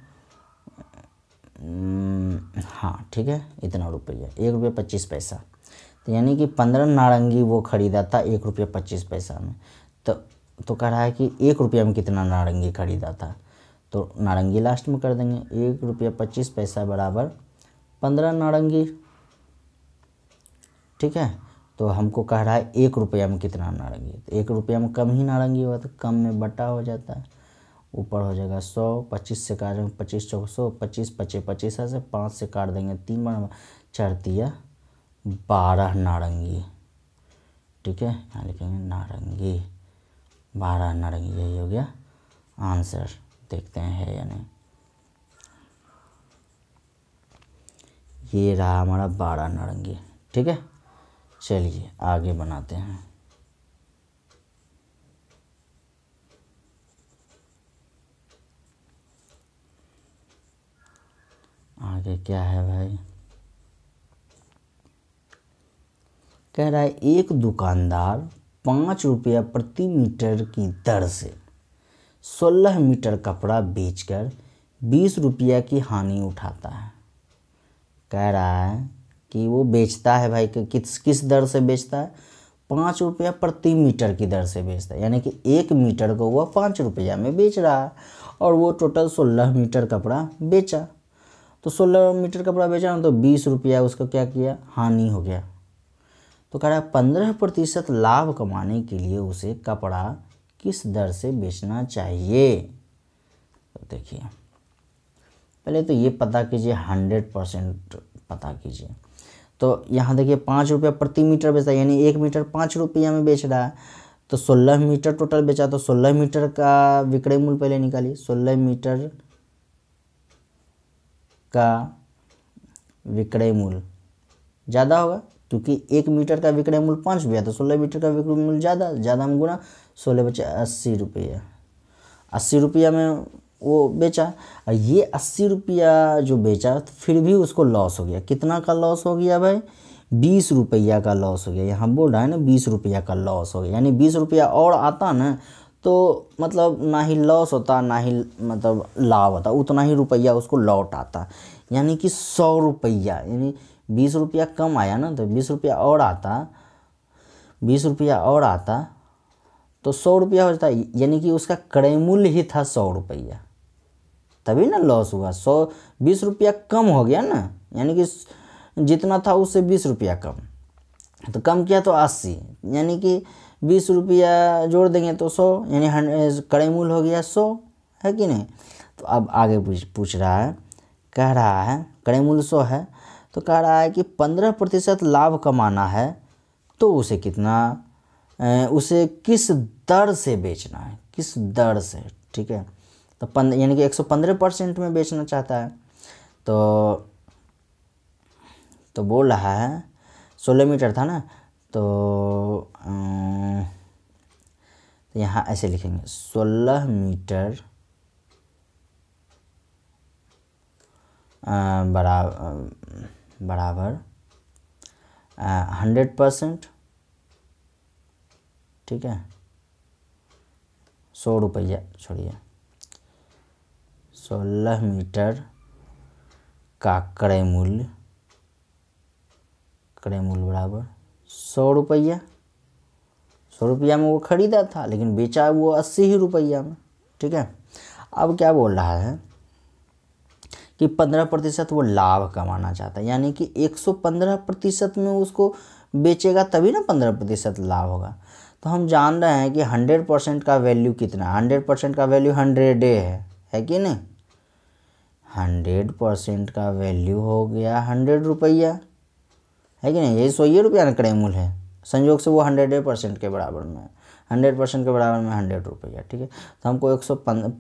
हम्म, हाँ ठीक है इतना रुपया एक रुपये पच्चीस पैसा तो यानी कि पंद्रह नारंगी वो ख़रीदा था एक रुपये पच्चीस पैसा में तो तो कह रहा है कि एक रुपया में कितना नारंगी ख़रीदा था तो नारंगी लास्ट में कर देंगे एक रुपया पच्चीस पैसा बराबर पंद्रह नारंगी ठीक है तो हमको कह रहा है एक रुपया में कितना नारंगी तो एक रुपया में कम ही नारंगी हुआ तो कम में बटा हो जाता है ऊपर हो जाएगा सौ पच्चीस से काट देंगे पच्चीस चौक सौ पच्चीस पच्चे पच्चीस से पाँच से काट देंगे तीन बार चढ़ती है बारह नारंगी ठीक है यहाँ लिखेंगे नारंगी बारह नारंगी यही हो गया आंसर देखते हैं है या नहीं ये रहा हमारा बारह नारंगी ठीक है चलिए आगे बनाते हैं आगे क्या है भाई कह रहा है एक दुकानदार पाँच रुपया प्रति मीटर की दर से सोलह मीटर कपड़ा बेचकर बीस रुपया की हानि उठाता है कह रहा है कि वो बेचता है भाई कि किस किस दर से बेचता है पाँच रुपया प्रति मीटर की दर से बेचता है यानी कि एक मीटर को वह पाँच रुपया में बेच रहा है और वो टोटल सोलह मीटर कपड़ा बेचा तो सोलह मीटर कपड़ा बेचा तो बीस रुपया उसका क्या किया हानि हो गया तो कह रहा है पंद्रह प्रतिशत लाभ कमाने के लिए उसे कपड़ा किस दर से बेचना चाहिए तो देखिए पहले तो ये पता कीजिए हंड्रेड परसेंट पता कीजिए तो यहाँ देखिए पाँच रुपया प्रति मीटर बेचता है यानी एक मीटर पाँच रुपया में बेच रहा है तो सोलह मीटर टोटल बेचा तो सोलह मीटर का विक्रय मूल्य पहले निकालिए सोलह मीटर का विक्रय मूल्य ज़्यादा होगा क्योंकि एक मीटर का विक्रय मूल्य पाँच रुपया तो सोलह मीटर का विक्रय मूल्य ज़्यादा ज़्यादा हम गुना सोलह बचे अस्सी रुपया अस्सी रुपया में वो बेचा और ये अस्सी रुपया जो बेचा तो फिर भी उसको लॉस हो गया कितना का लॉस हो गया भाई बीस रुपया का लॉस हो गया यहाँ बोल रहा है ना बीस रुपया का लॉस हो गया यानी बीस रुपया और आता ना तो मतलब ना ही लॉस होता ना ही मतलब लाभ होता उतना ही रुपया उसको लौट आता यानी कि सौ रुपया यानी बीस रुपया कम आया ना तो बीस रुपया और आता बीस रुपया और आता तो सौ रुपया हो जाता यानी कि उसका क्रय मूल्य ही था सौ रुपया तभी ना लॉस हुआ सौ बीस रुपया कम हो गया ना यानी कि जितना था उससे बीस रुपया कम तो कम किया तो अस्सी यानी कि बीस रुपया जोड़ देंगे तो सौ यानी हंड कड़े मूल हो गया सौ है कि नहीं तो अब आगे पूछ पूछ रहा है कह रहा है कड़े मूल सौ है तो कह रहा है कि पंद्रह प्रतिशत लाभ कमाना है तो उसे कितना उसे किस दर से बेचना है किस दर से ठीक है तो पंद्रह यानी कि एक सौ पंद्रह परसेंट में बेचना चाहता है तो तो बोल रहा है सोलह मीटर था ना तो तो यहाँ ऐसे लिखेंगे सोलह मीटर बराबर बराबर हंड्रेड परसेंट ठीक है सौ रुपया छोड़िए सोलह मीटर का क्रय मूल्य क्रय मूल्य बराबर सौ रुपया सौ रुपया में वो ख़रीदा था लेकिन बेचा वो अस्सी ही रुपया में ठीक है अब क्या बोल रहा है कि पंद्रह प्रतिशत वो लाभ कमाना चाहता है यानी कि एक सौ पंद्रह प्रतिशत में उसको बेचेगा तभी ना पंद्रह प्रतिशत लाभ होगा तो हम जान रहे हैं कि हंड्रेड परसेंट का वैल्यू कितना हंड्रेड परसेंट का वैल्यू हंड्रेड ए है है कि नहीं हंड्रेड परसेंट का वैल्यू हो गया हंड्रेड रुपया है कि नहीं यही सौ ये रुपया ना क्रेमूल है संयोग से वो हंड्रेड परसेंट के बराबर में हंड्रेड परसेंट के बराबर में हंड्रेड रुपया ठीक है तो हमको एक सौ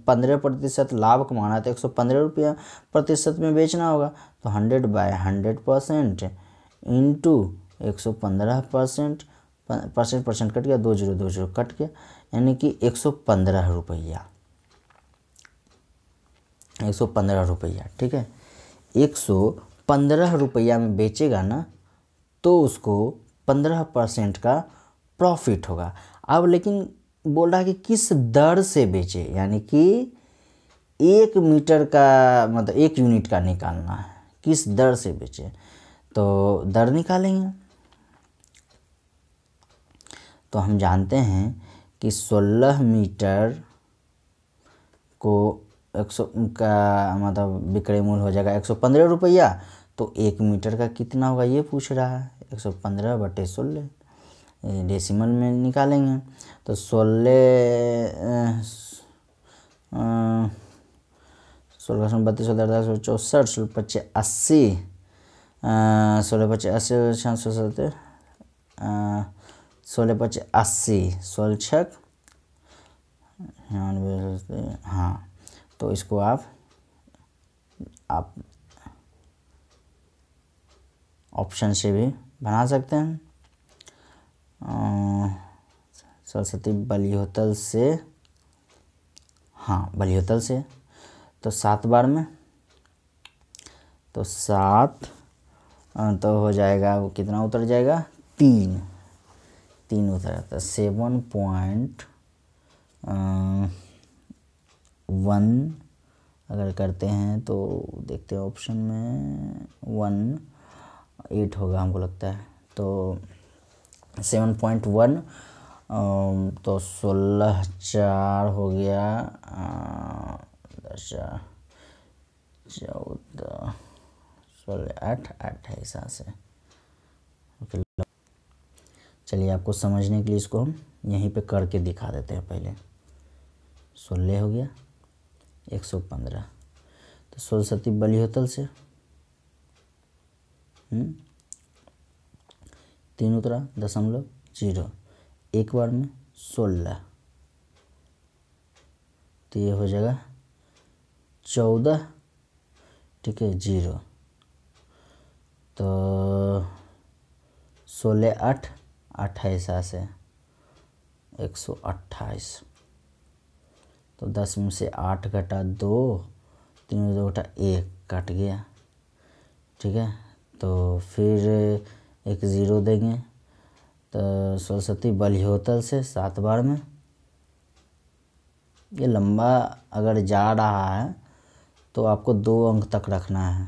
पंद्रह प्रतिशत लाभ कमाना है तो एक सौ पंद्रह रुपया प्रतिशत में बेचना होगा तो hundred by hundred percent into एक सौ पंद्रह परसेंट परसेंट परसेंट कट गया दो जीरो दो जीरो कट गया यानी कि एक सौ पंद्रह रुपया एक सौ पंद्रह रुपया ठीक है एक सौ पंद्रह रुपया में बेचेगा ना तो उसको पंद्रह परसेंट का प्रॉफिट होगा अब लेकिन बोल रहा है कि किस दर से बेचे यानी कि एक मीटर का मतलब एक यूनिट का निकालना है किस दर से बेचे तो दर निकालेंगे तो हम जानते हैं कि 16 मीटर को सौ का मतलब विक्रय मूल्य हो जाएगा एक पंद्रह रुपया तो एक मीटर का कितना होगा ये पूछ रहा है एक सौ पंद्रह बटे सोलह डेसिमल में निकालेंगे तो सोलह सोलह सौ बत्तीस सौ दस सौ चौंसठ सोलह पच्चे अस्सी सोलह पच्चे अस्सी छः सौ सत्तर सोलह पच्चे अस्सी सोलह छक हाँ तो इसको आप आप ऑप्शन से भी बना सकते हैं सरस्वती बलिहोतल से हाँ बलिहोतल से तो सात बार में तो सात तो हो जाएगा वो कितना उतर जाएगा तीन तीन उतर जाता है सेवन पॉइंट वन अगर करते हैं तो देखते हैं ऑप्शन में वन एट होगा हमको लगता है तो सेवन पॉइंट वन तो सोलह चार हो गया दस चार चौदह सोलह आठ आठ है हिसाब से चलिए आपको समझने के लिए इसको हम यहीं पे करके दिखा देते हैं पहले सोलह हो गया एक सौ पंद्रह तो सोलह सती बलिहोतल से हम्म? तीन उतरा दशमलव जीरो एक बार में सोलह तो ये हो जाएगा चौदह ठीक है जीरो तो सोलह आठ अट्ठाईस से एक सौ अट्ठाईस तो दस में से आठ घटा दो तीन दो घटा एक कट गया ठीक है तो फिर एक ज़ीरो देंगे तो सरस्वती बलिहोतल से सात बार में ये लंबा अगर जा रहा है तो आपको दो अंक तक रखना है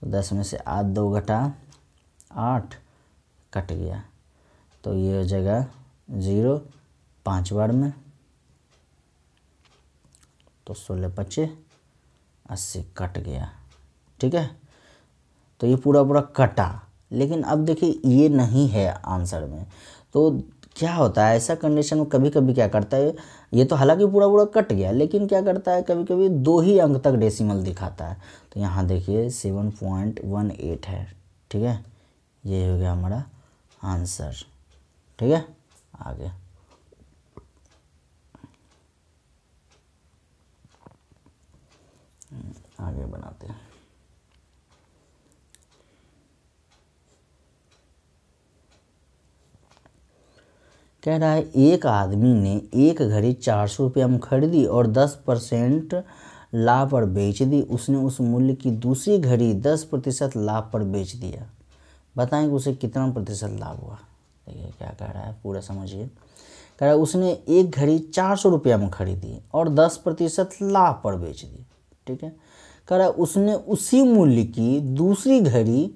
तो दस में से आठ दो घटा आठ कट गया तो ये हो जाएगा ज़ीरो पाँच बार में तो सोलह पच्चीस अस्सी कट गया ठीक है तो ये पूरा पूरा कटा लेकिन अब देखिए ये नहीं है आंसर में तो क्या होता है ऐसा कंडीशन में कभी कभी क्या करता है ये तो हालांकि पूरा पूरा कट गया लेकिन क्या करता है कभी कभी दो ही अंक तक डेसिमल दिखाता है तो यहाँ देखिए सेवन पॉइंट वन एट है ठीक है ये हो गया हमारा आंसर ठीक है आगे आगे बनाते हैं कह रहा है एक आदमी ने एक घड़ी चार सौ रुपये में खरीदी और दस परसेंट लाभ पर बेच दी उसने उस मूल्य की दूसरी घड़ी दस प्रतिशत लाभ पर बेच दिया बताएं कि उसे कितना प्रतिशत लाभ हुआ देखिए क्या कह रहा है पूरा समझिए कह रहा है उसने एक घड़ी चार सौ रुपया में खरीदी और दस प्रतिशत लाभ पर बेच दी ठीक है कह रहा है उसने उसी मूल्य की दूसरी घड़ी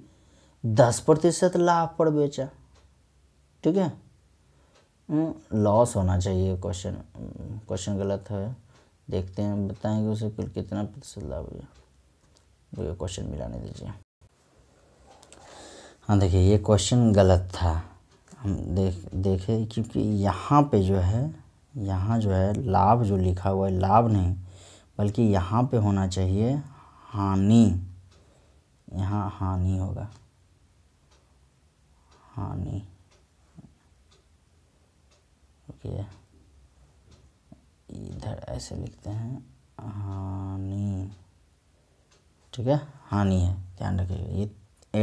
दस प्रतिशत लाभ पर बेचा ठीक है लॉस हम्म, होना चाहिए क्वेश्चन क्वेश्चन गलत है देखते हैं बताएं कि उसे कुल कितना प्रतिशत लाभ हुआ ये क्वेश्चन मिलाने दीजिए हाँ देखिए ये क्वेश्चन गलत था हम देख देखे क्योंकि यहाँ पे जो है यहाँ जो है लाभ जो लिखा हुआ है लाभ नहीं बल्कि यहाँ पे होना चाहिए हानि यहाँ हानि होगा हानि देखिए इधर ऐसे लिखते हैं हानि ठीक है हानि है ध्यान रखिएगा ये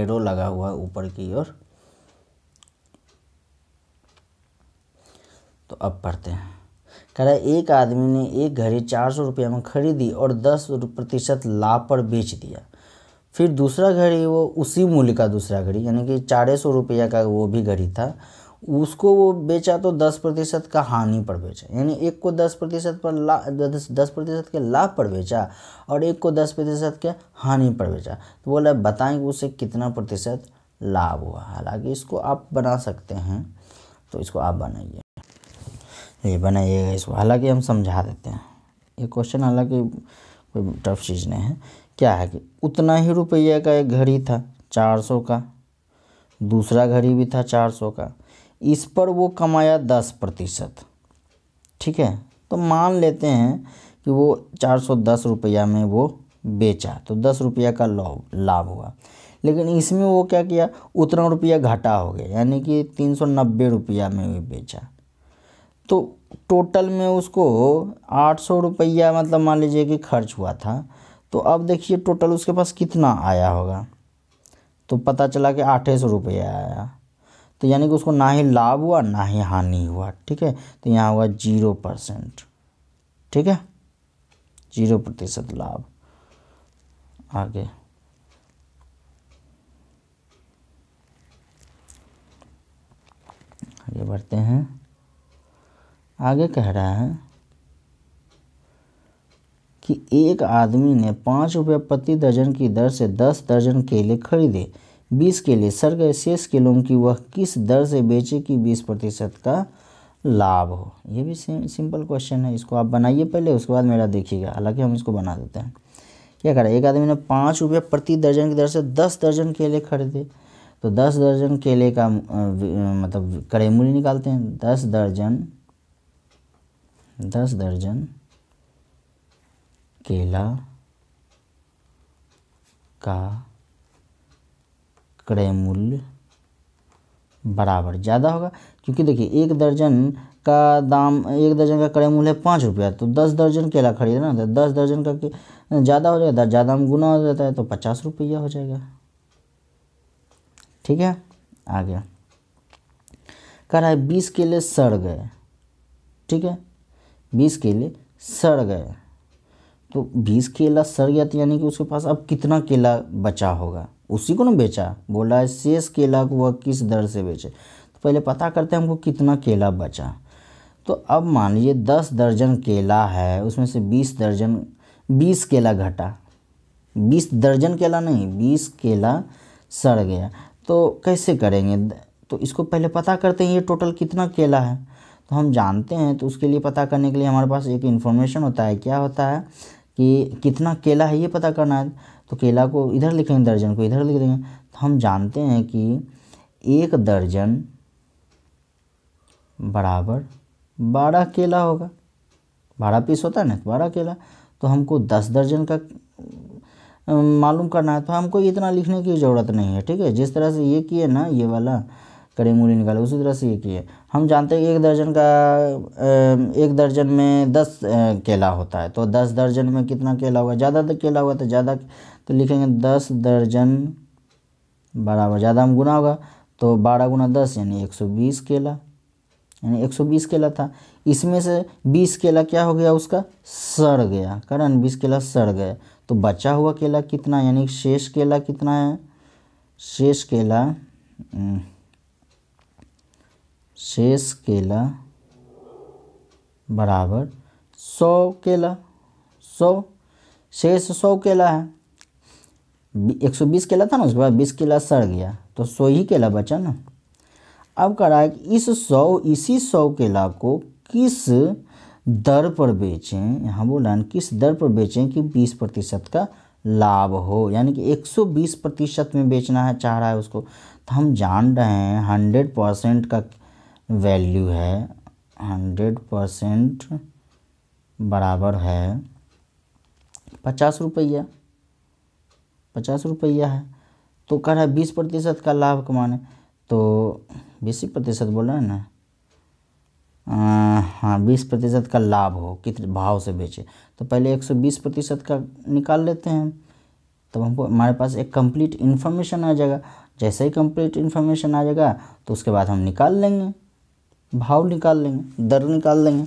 एरो लगा हुआ है ऊपर की ओर तो अब पढ़ते हैं कह रहा है एक आदमी ने एक घड़ी चार सौ रुपये में खरीदी और दस प्रतिशत लाभ पर बेच दिया फिर दूसरा घड़ी वो उसी मूल्य का दूसरा घड़ी यानी कि चार सौ रुपये का वो भी घड़ी था उसको वो बेचा तो दस प्रतिशत का हानि पर बेचा यानी एक को दस प्रतिशत पर ला दस दस प्रतिशत के लाभ पर बेचा और एक को दस प्रतिशत के हानि पर बेचा तो बोला बताएं कि उसे कितना प्रतिशत लाभ हुआ हालांकि इसको आप बना सकते हैं तो इसको आप बनाइए ये बनाइएगा इसको हालांकि हम समझा देते हैं ये क्वेश्चन हालांकि कोई टफ चीज़ नहीं है क्या है कि उतना ही रुपये का एक घड़ी था चार सौ का दूसरा घड़ी भी था चार सौ का इस पर वो कमाया दस प्रतिशत ठीक है तो मान लेते हैं कि वो चार सौ दस रुपया में वो बेचा तो दस रुपया का लाभ हुआ लेकिन इसमें वो क्या किया उतना रुपया घाटा हो गया यानी कि तीन सौ नब्बे रुपया में भी बेचा तो टोटल में उसको आठ सौ रुपया मतलब मान लीजिए कि खर्च हुआ था तो अब देखिए टोटल उसके पास कितना आया होगा तो पता चला कि आठ सौ रुपया आया तो यानी कि उसको ना ही लाभ हुआ ना ही हानि हुआ ठीक है तो यहाँ हुआ जीरो परसेंट ठीक है जीरो प्रतिशत लाभ आगे आगे बढ़ते हैं आगे कह रहा है कि एक आदमी ने पाँच रुपये प्रति दर्जन की दर से दस दर्जन केले खरीदे बीस के लिए सर गए शेष किलों की वह किस दर से बेचे कि बीस प्रतिशत का लाभ हो ये भी सिं, सिंपल क्वेश्चन है इसको आप बनाइए पहले उसके बाद मेरा देखिएगा हालांकि हम इसको बना देते हैं क्या करें एक आदमी ने पाँच रुपये प्रति दर्जन की दर से दस दर्जन केले खरीदे तो दस दर्जन केले का मतलब कड़े मूल्य निकालते हैं दस दर्जन दस दर्जन केला का क्रय मूल्य बराबर ज़्यादा होगा क्योंकि देखिए एक दर्जन का दाम एक दर्जन का क्रय मूल्य है पाँच रुपया तो दस दर्जन केला ना तो दस दर्जन का ज़्यादा हो जाएगा ज़्यादा में गुना हो जाता है तो पचास रुपया हो जाएगा ठीक है आ गया कह रहा है बीस केले सड़ गए ठीक है बीस केले सड़ गए तो बीस केला सड़ गया तो यानी कि उसके पास अब कितना केला बचा होगा उसी को ना बेचा बोला है शेष केला को वह किस दर से बेचे तो पहले पता करते हैं हमको कितना केला बचा तो अब मान लीजिए दस दर्जन केला है उसमें से बीस दर्जन बीस केला घटा बीस दर्जन केला नहीं बीस केला सड़ गया तो कैसे करेंगे तो इसको पहले पता करते हैं ये टोटल कितना केला है तो हम जानते हैं तो उसके लिए पता करने के लिए हमारे पास एक इन्फॉर्मेशन होता है क्या होता है कि कितना केला है ये पता करना है तो केला को इधर लिखेंगे दर्जन को इधर लिख देंगे तो हम जानते हैं कि एक दर्जन बराबर बारह केला होगा बारह पीस होता है ना तो बारह केला तो हमको दस दर्जन का मालूम करना है तो हमको इतना लिखने की ज़रूरत नहीं है ठीक है जिस तरह से ये किए ना ये वाला करी मूली निकाले उसी तरह से ये किए हम जानते हैं एक दर्जन का एक दर्जन में दस केला होता है तो दस दर्जन में कितना केला होगा ज़्यादा तो केला हुआ तो ज़्यादा तो लिखेंगे दस दर्जन बराबर ज़्यादा हम गुना होगा तो बारह गुना दस यानी एक सौ बीस केला यानी एक सौ बीस केला था इसमें से बीस केला क्या हो गया उसका सड़ गया कारण बीस केला सड़ गया तो बचा हुआ केला कितना यानी शेष केला कितना है शेष केला हम्म, शेष केला बराबर सौ केला सौ शेष सौ केला है एक सौ बीस केला था ना उसके बाद बीस केला सड़ गया तो सौ ही केला बचा ना अब कह रहा है कि इस सौ इसी सौ केला को किस दर पर बेचें यहाँ बोला किस दर पर बेचें कि बीस प्रतिशत का लाभ हो यानी कि 120 प्रतिशत में बेचना है चाह रहा है उसको तो हम जान रहे हैं हंड्रेड परसेंट का वैल्यू है हंड्रेड परसेंट बराबर है पचास रुपया पचास रुपया है तो कह रहा है बीस प्रतिशत का लाभ कमाने तो बीस प्रतिशत बोल रहे हैं ना हाँ बीस प्रतिशत का लाभ हो कितने भाव से बेचे तो पहले एक सौ बीस प्रतिशत का निकाल लेते हैं तब तो हमको हमारे पास एक कंप्लीट इन्फॉर्मेशन आ जाएगा जैसे ही कंप्लीट इन्फॉर्मेशन आ जाएगा तो उसके बाद हम निकाल लेंगे भाव निकाल लेंगे दर निकाल लेंगे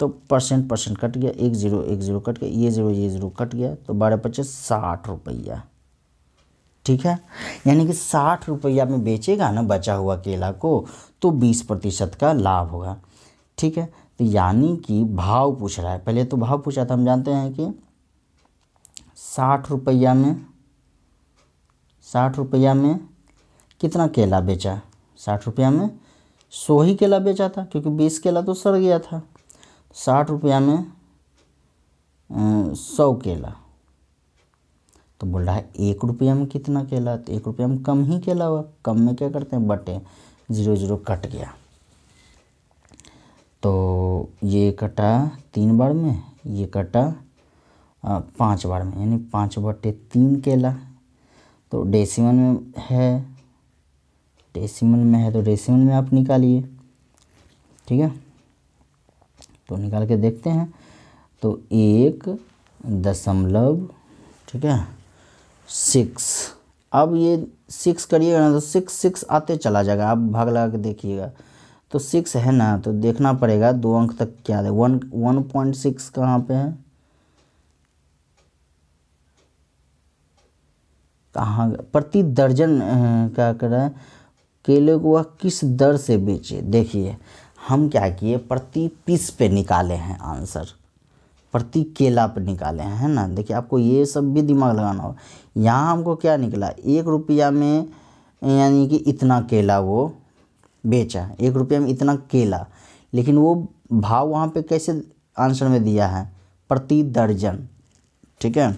तो परसेंट परसेंट कट गया एक ज़ीरो एक ज़ीरो कट गया ये ज़ीरो ये ज़ीरो कट गया तो बारह पच्चीस साठ रुपया ठीक है यानी कि साठ रुपया में बेचेगा ना बचा हुआ केला को तो बीस प्रतिशत का लाभ होगा ठीक है तो यानी कि भाव पूछ रहा है पहले तो भाव पूछा था हम जानते हैं कि साठ रुपया में साठ रुपया में कितना केला बेचा साठ रुपया में सौ ही केला बेचा था क्योंकि बीस केला तो सड़ गया था साठ रुपया में सौ केला तो बोल रहा है एक रुपया में कितना केला तो एक रुपया में कम ही केला हुआ कम में क्या करते हैं बटे ज़ीरो ज़ीरो कट गया तो ये कटा तीन बार में ये कटा पाँच बार में यानी पाँच बटे तीन केला तो डेसिमल में है डेसिमल में है तो डेसिमल में आप निकालिए ठीक है तो निकाल के देखते हैं तो एक दशमलव ठीक है सिक्स अब ये सिक्स करिएगा ना तो सिक्स सिक्स आते चला जाएगा आप भाग लगा के देखिएगा तो सिक्स है ना तो देखना पड़ेगा दो अंक तक क्या है वन वन पॉइंट सिक्स कहाँ पर है कहाँ प्रति दर्जन क्या कर रहा है केले को वह किस दर से बेचे देखिए हम क्या किए प्रति पीस पे निकाले हैं आंसर प्रति केला पर निकाले हैं है ना देखिए आपको ये सब भी दिमाग लगाना होगा यहाँ हमको क्या निकला एक रुपया में यानी कि इतना केला वो बेचा एक रुपया में इतना केला लेकिन वो भाव वहाँ पे कैसे आंसर में दिया है प्रति दर्जन ठीक है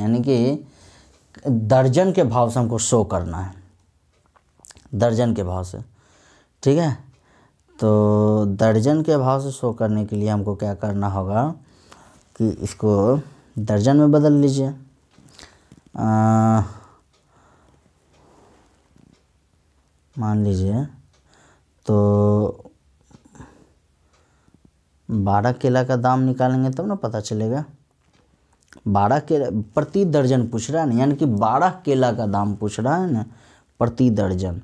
यानी कि दर्जन के भाव से हमको शो करना है दर्जन के भाव से ठीक है तो दर्जन के भाव से शो करने के लिए हमको क्या करना होगा कि इसको दर्जन में बदल लीजिए मान लीजिए तो बारह केला का दाम निकालेंगे तब ना पता चलेगा बारह केला प्रति दर्जन पूछ रहा है ना यानी कि बारह केला का दाम पूछ रहा है ना प्रति दर्जन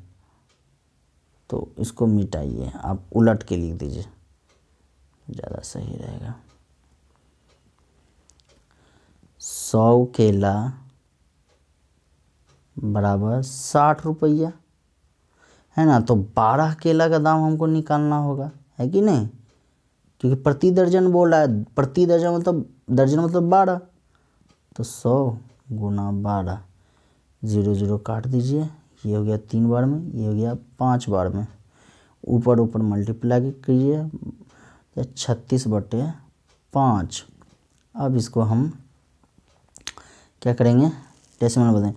तो इसको मिटाइए आप उलट के लिख दीजिए ज़्यादा सही रहेगा सौ केला बराबर साठ रुपया है ना तो बारह केला का दाम हमको निकालना होगा है कि नहीं क्योंकि प्रति दर्जन बोल रहा है प्रति दर्जन मतलब दर्जन मतलब बारह तो सौ गुना बारह ज़ीरो ज़ीरो काट दीजिए ये हो गया तीन बार में ये हो गया पाँच बार में ऊपर ऊपर मल्टीप्लाई कीजिए छत्तीस बटे पाँच अब इसको हम क्या करेंगे डेसिमल बताएँ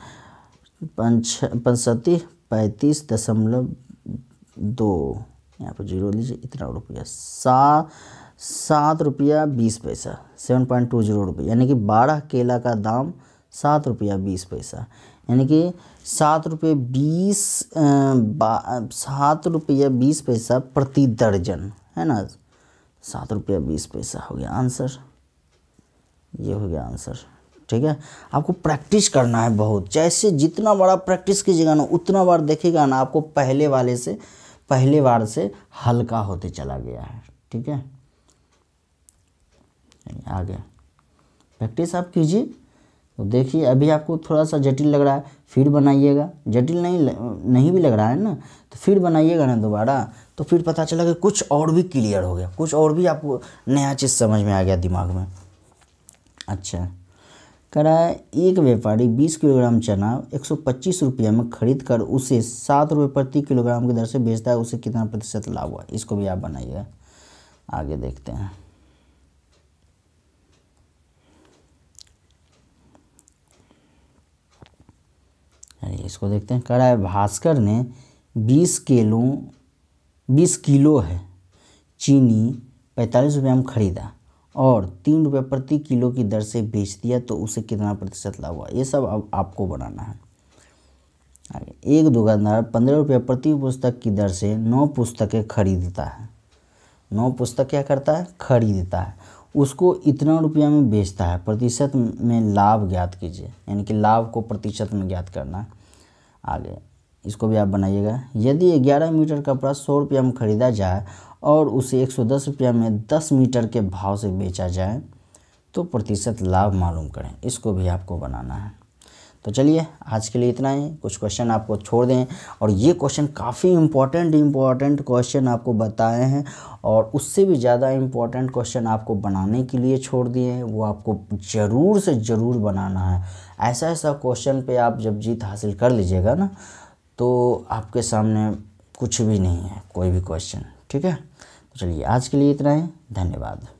पंच पंचती पैंतीस दशमलव दो यहाँ पर जीरो लीजिए इतना रुपया सा सात रुपया बीस पैसा सेवन पॉइंट टू जीरो रुपये यानी कि बारह केला का दाम सात रुपया बीस पैसा यानी कि सात रुपये बीस सात रुपया बीस पैसा प्रति दर्जन है ना सात रुपया बीस पैसा हो गया आंसर ये हो गया आंसर ठीक है आपको प्रैक्टिस करना है बहुत जैसे जितना बड़ा प्रैक्टिस कीजिएगा ना उतना बार देखिएगा ना आपको पहले वाले से पहले बार से हल्का होते चला गया है ठीक है आ गया प्रैक्टिस आप कीजिए तो देखिए अभी आपको थोड़ा सा जटिल लग रहा है फिर बनाइएगा जटिल नहीं नहीं भी लग रहा है ना तो फिर बनाइएगा ना दोबारा तो फिर पता चला कि कुछ और भी क्लियर हो गया कुछ और भी आपको नया चीज़ समझ में आ गया दिमाग में अच्छा कराए एक व्यापारी 20 किलोग्राम चना पच्चीस रुपये में खरीद कर उसे सात रुपये प्रति किलोग्राम की दर से बेचता है उसे कितना प्रतिशत लाभ हुआ इसको भी आप बनाइएगा आगे देखते हैं अरे इसको देखते हैं कह रहा है भास्कर ने बीस किलो बीस किलो है चीनी पैंतालीस रुपये में ख़रीदा और तीन रुपये प्रति किलो की दर से बेच दिया तो उसे कितना प्रतिशत लाभ हुआ ये सब अब आपको बनाना है आगे एक दुकानदार पंद्रह रुपये प्रति पुस्तक की दर से नौ पुस्तकें खरीदता है नौ पुस्तक क्या करता है खरीदता है उसको इतना रुपया में बेचता है प्रतिशत में लाभ ज्ञात कीजिए यानी कि लाभ को प्रतिशत में ज्ञात करना आगे इसको भी आप बनाइएगा यदि 11 मीटर कपड़ा सौ रुपया में ख़रीदा जाए और उसे 110 रुपया में 10 मीटर के भाव से बेचा जाए तो प्रतिशत लाभ मालूम करें इसको भी आपको बनाना है तो चलिए आज के लिए इतना ही कुछ क्वेश्चन आपको छोड़ दें और ये क्वेश्चन काफ़ी इम्पॉर्टेंट इम्पॉर्टेंट क्वेश्चन आपको बताए हैं और उससे भी ज़्यादा इम्पॉर्टेंट क्वेश्चन आपको बनाने के लिए छोड़ दिए हैं वो आपको ज़रूर से ज़रूर बनाना है ऐसा ऐसा क्वेश्चन पे आप जब जीत हासिल कर लीजिएगा ना तो आपके सामने कुछ भी नहीं है कोई भी क्वेश्चन ठीक है तो चलिए आज के लिए इतना ही धन्यवाद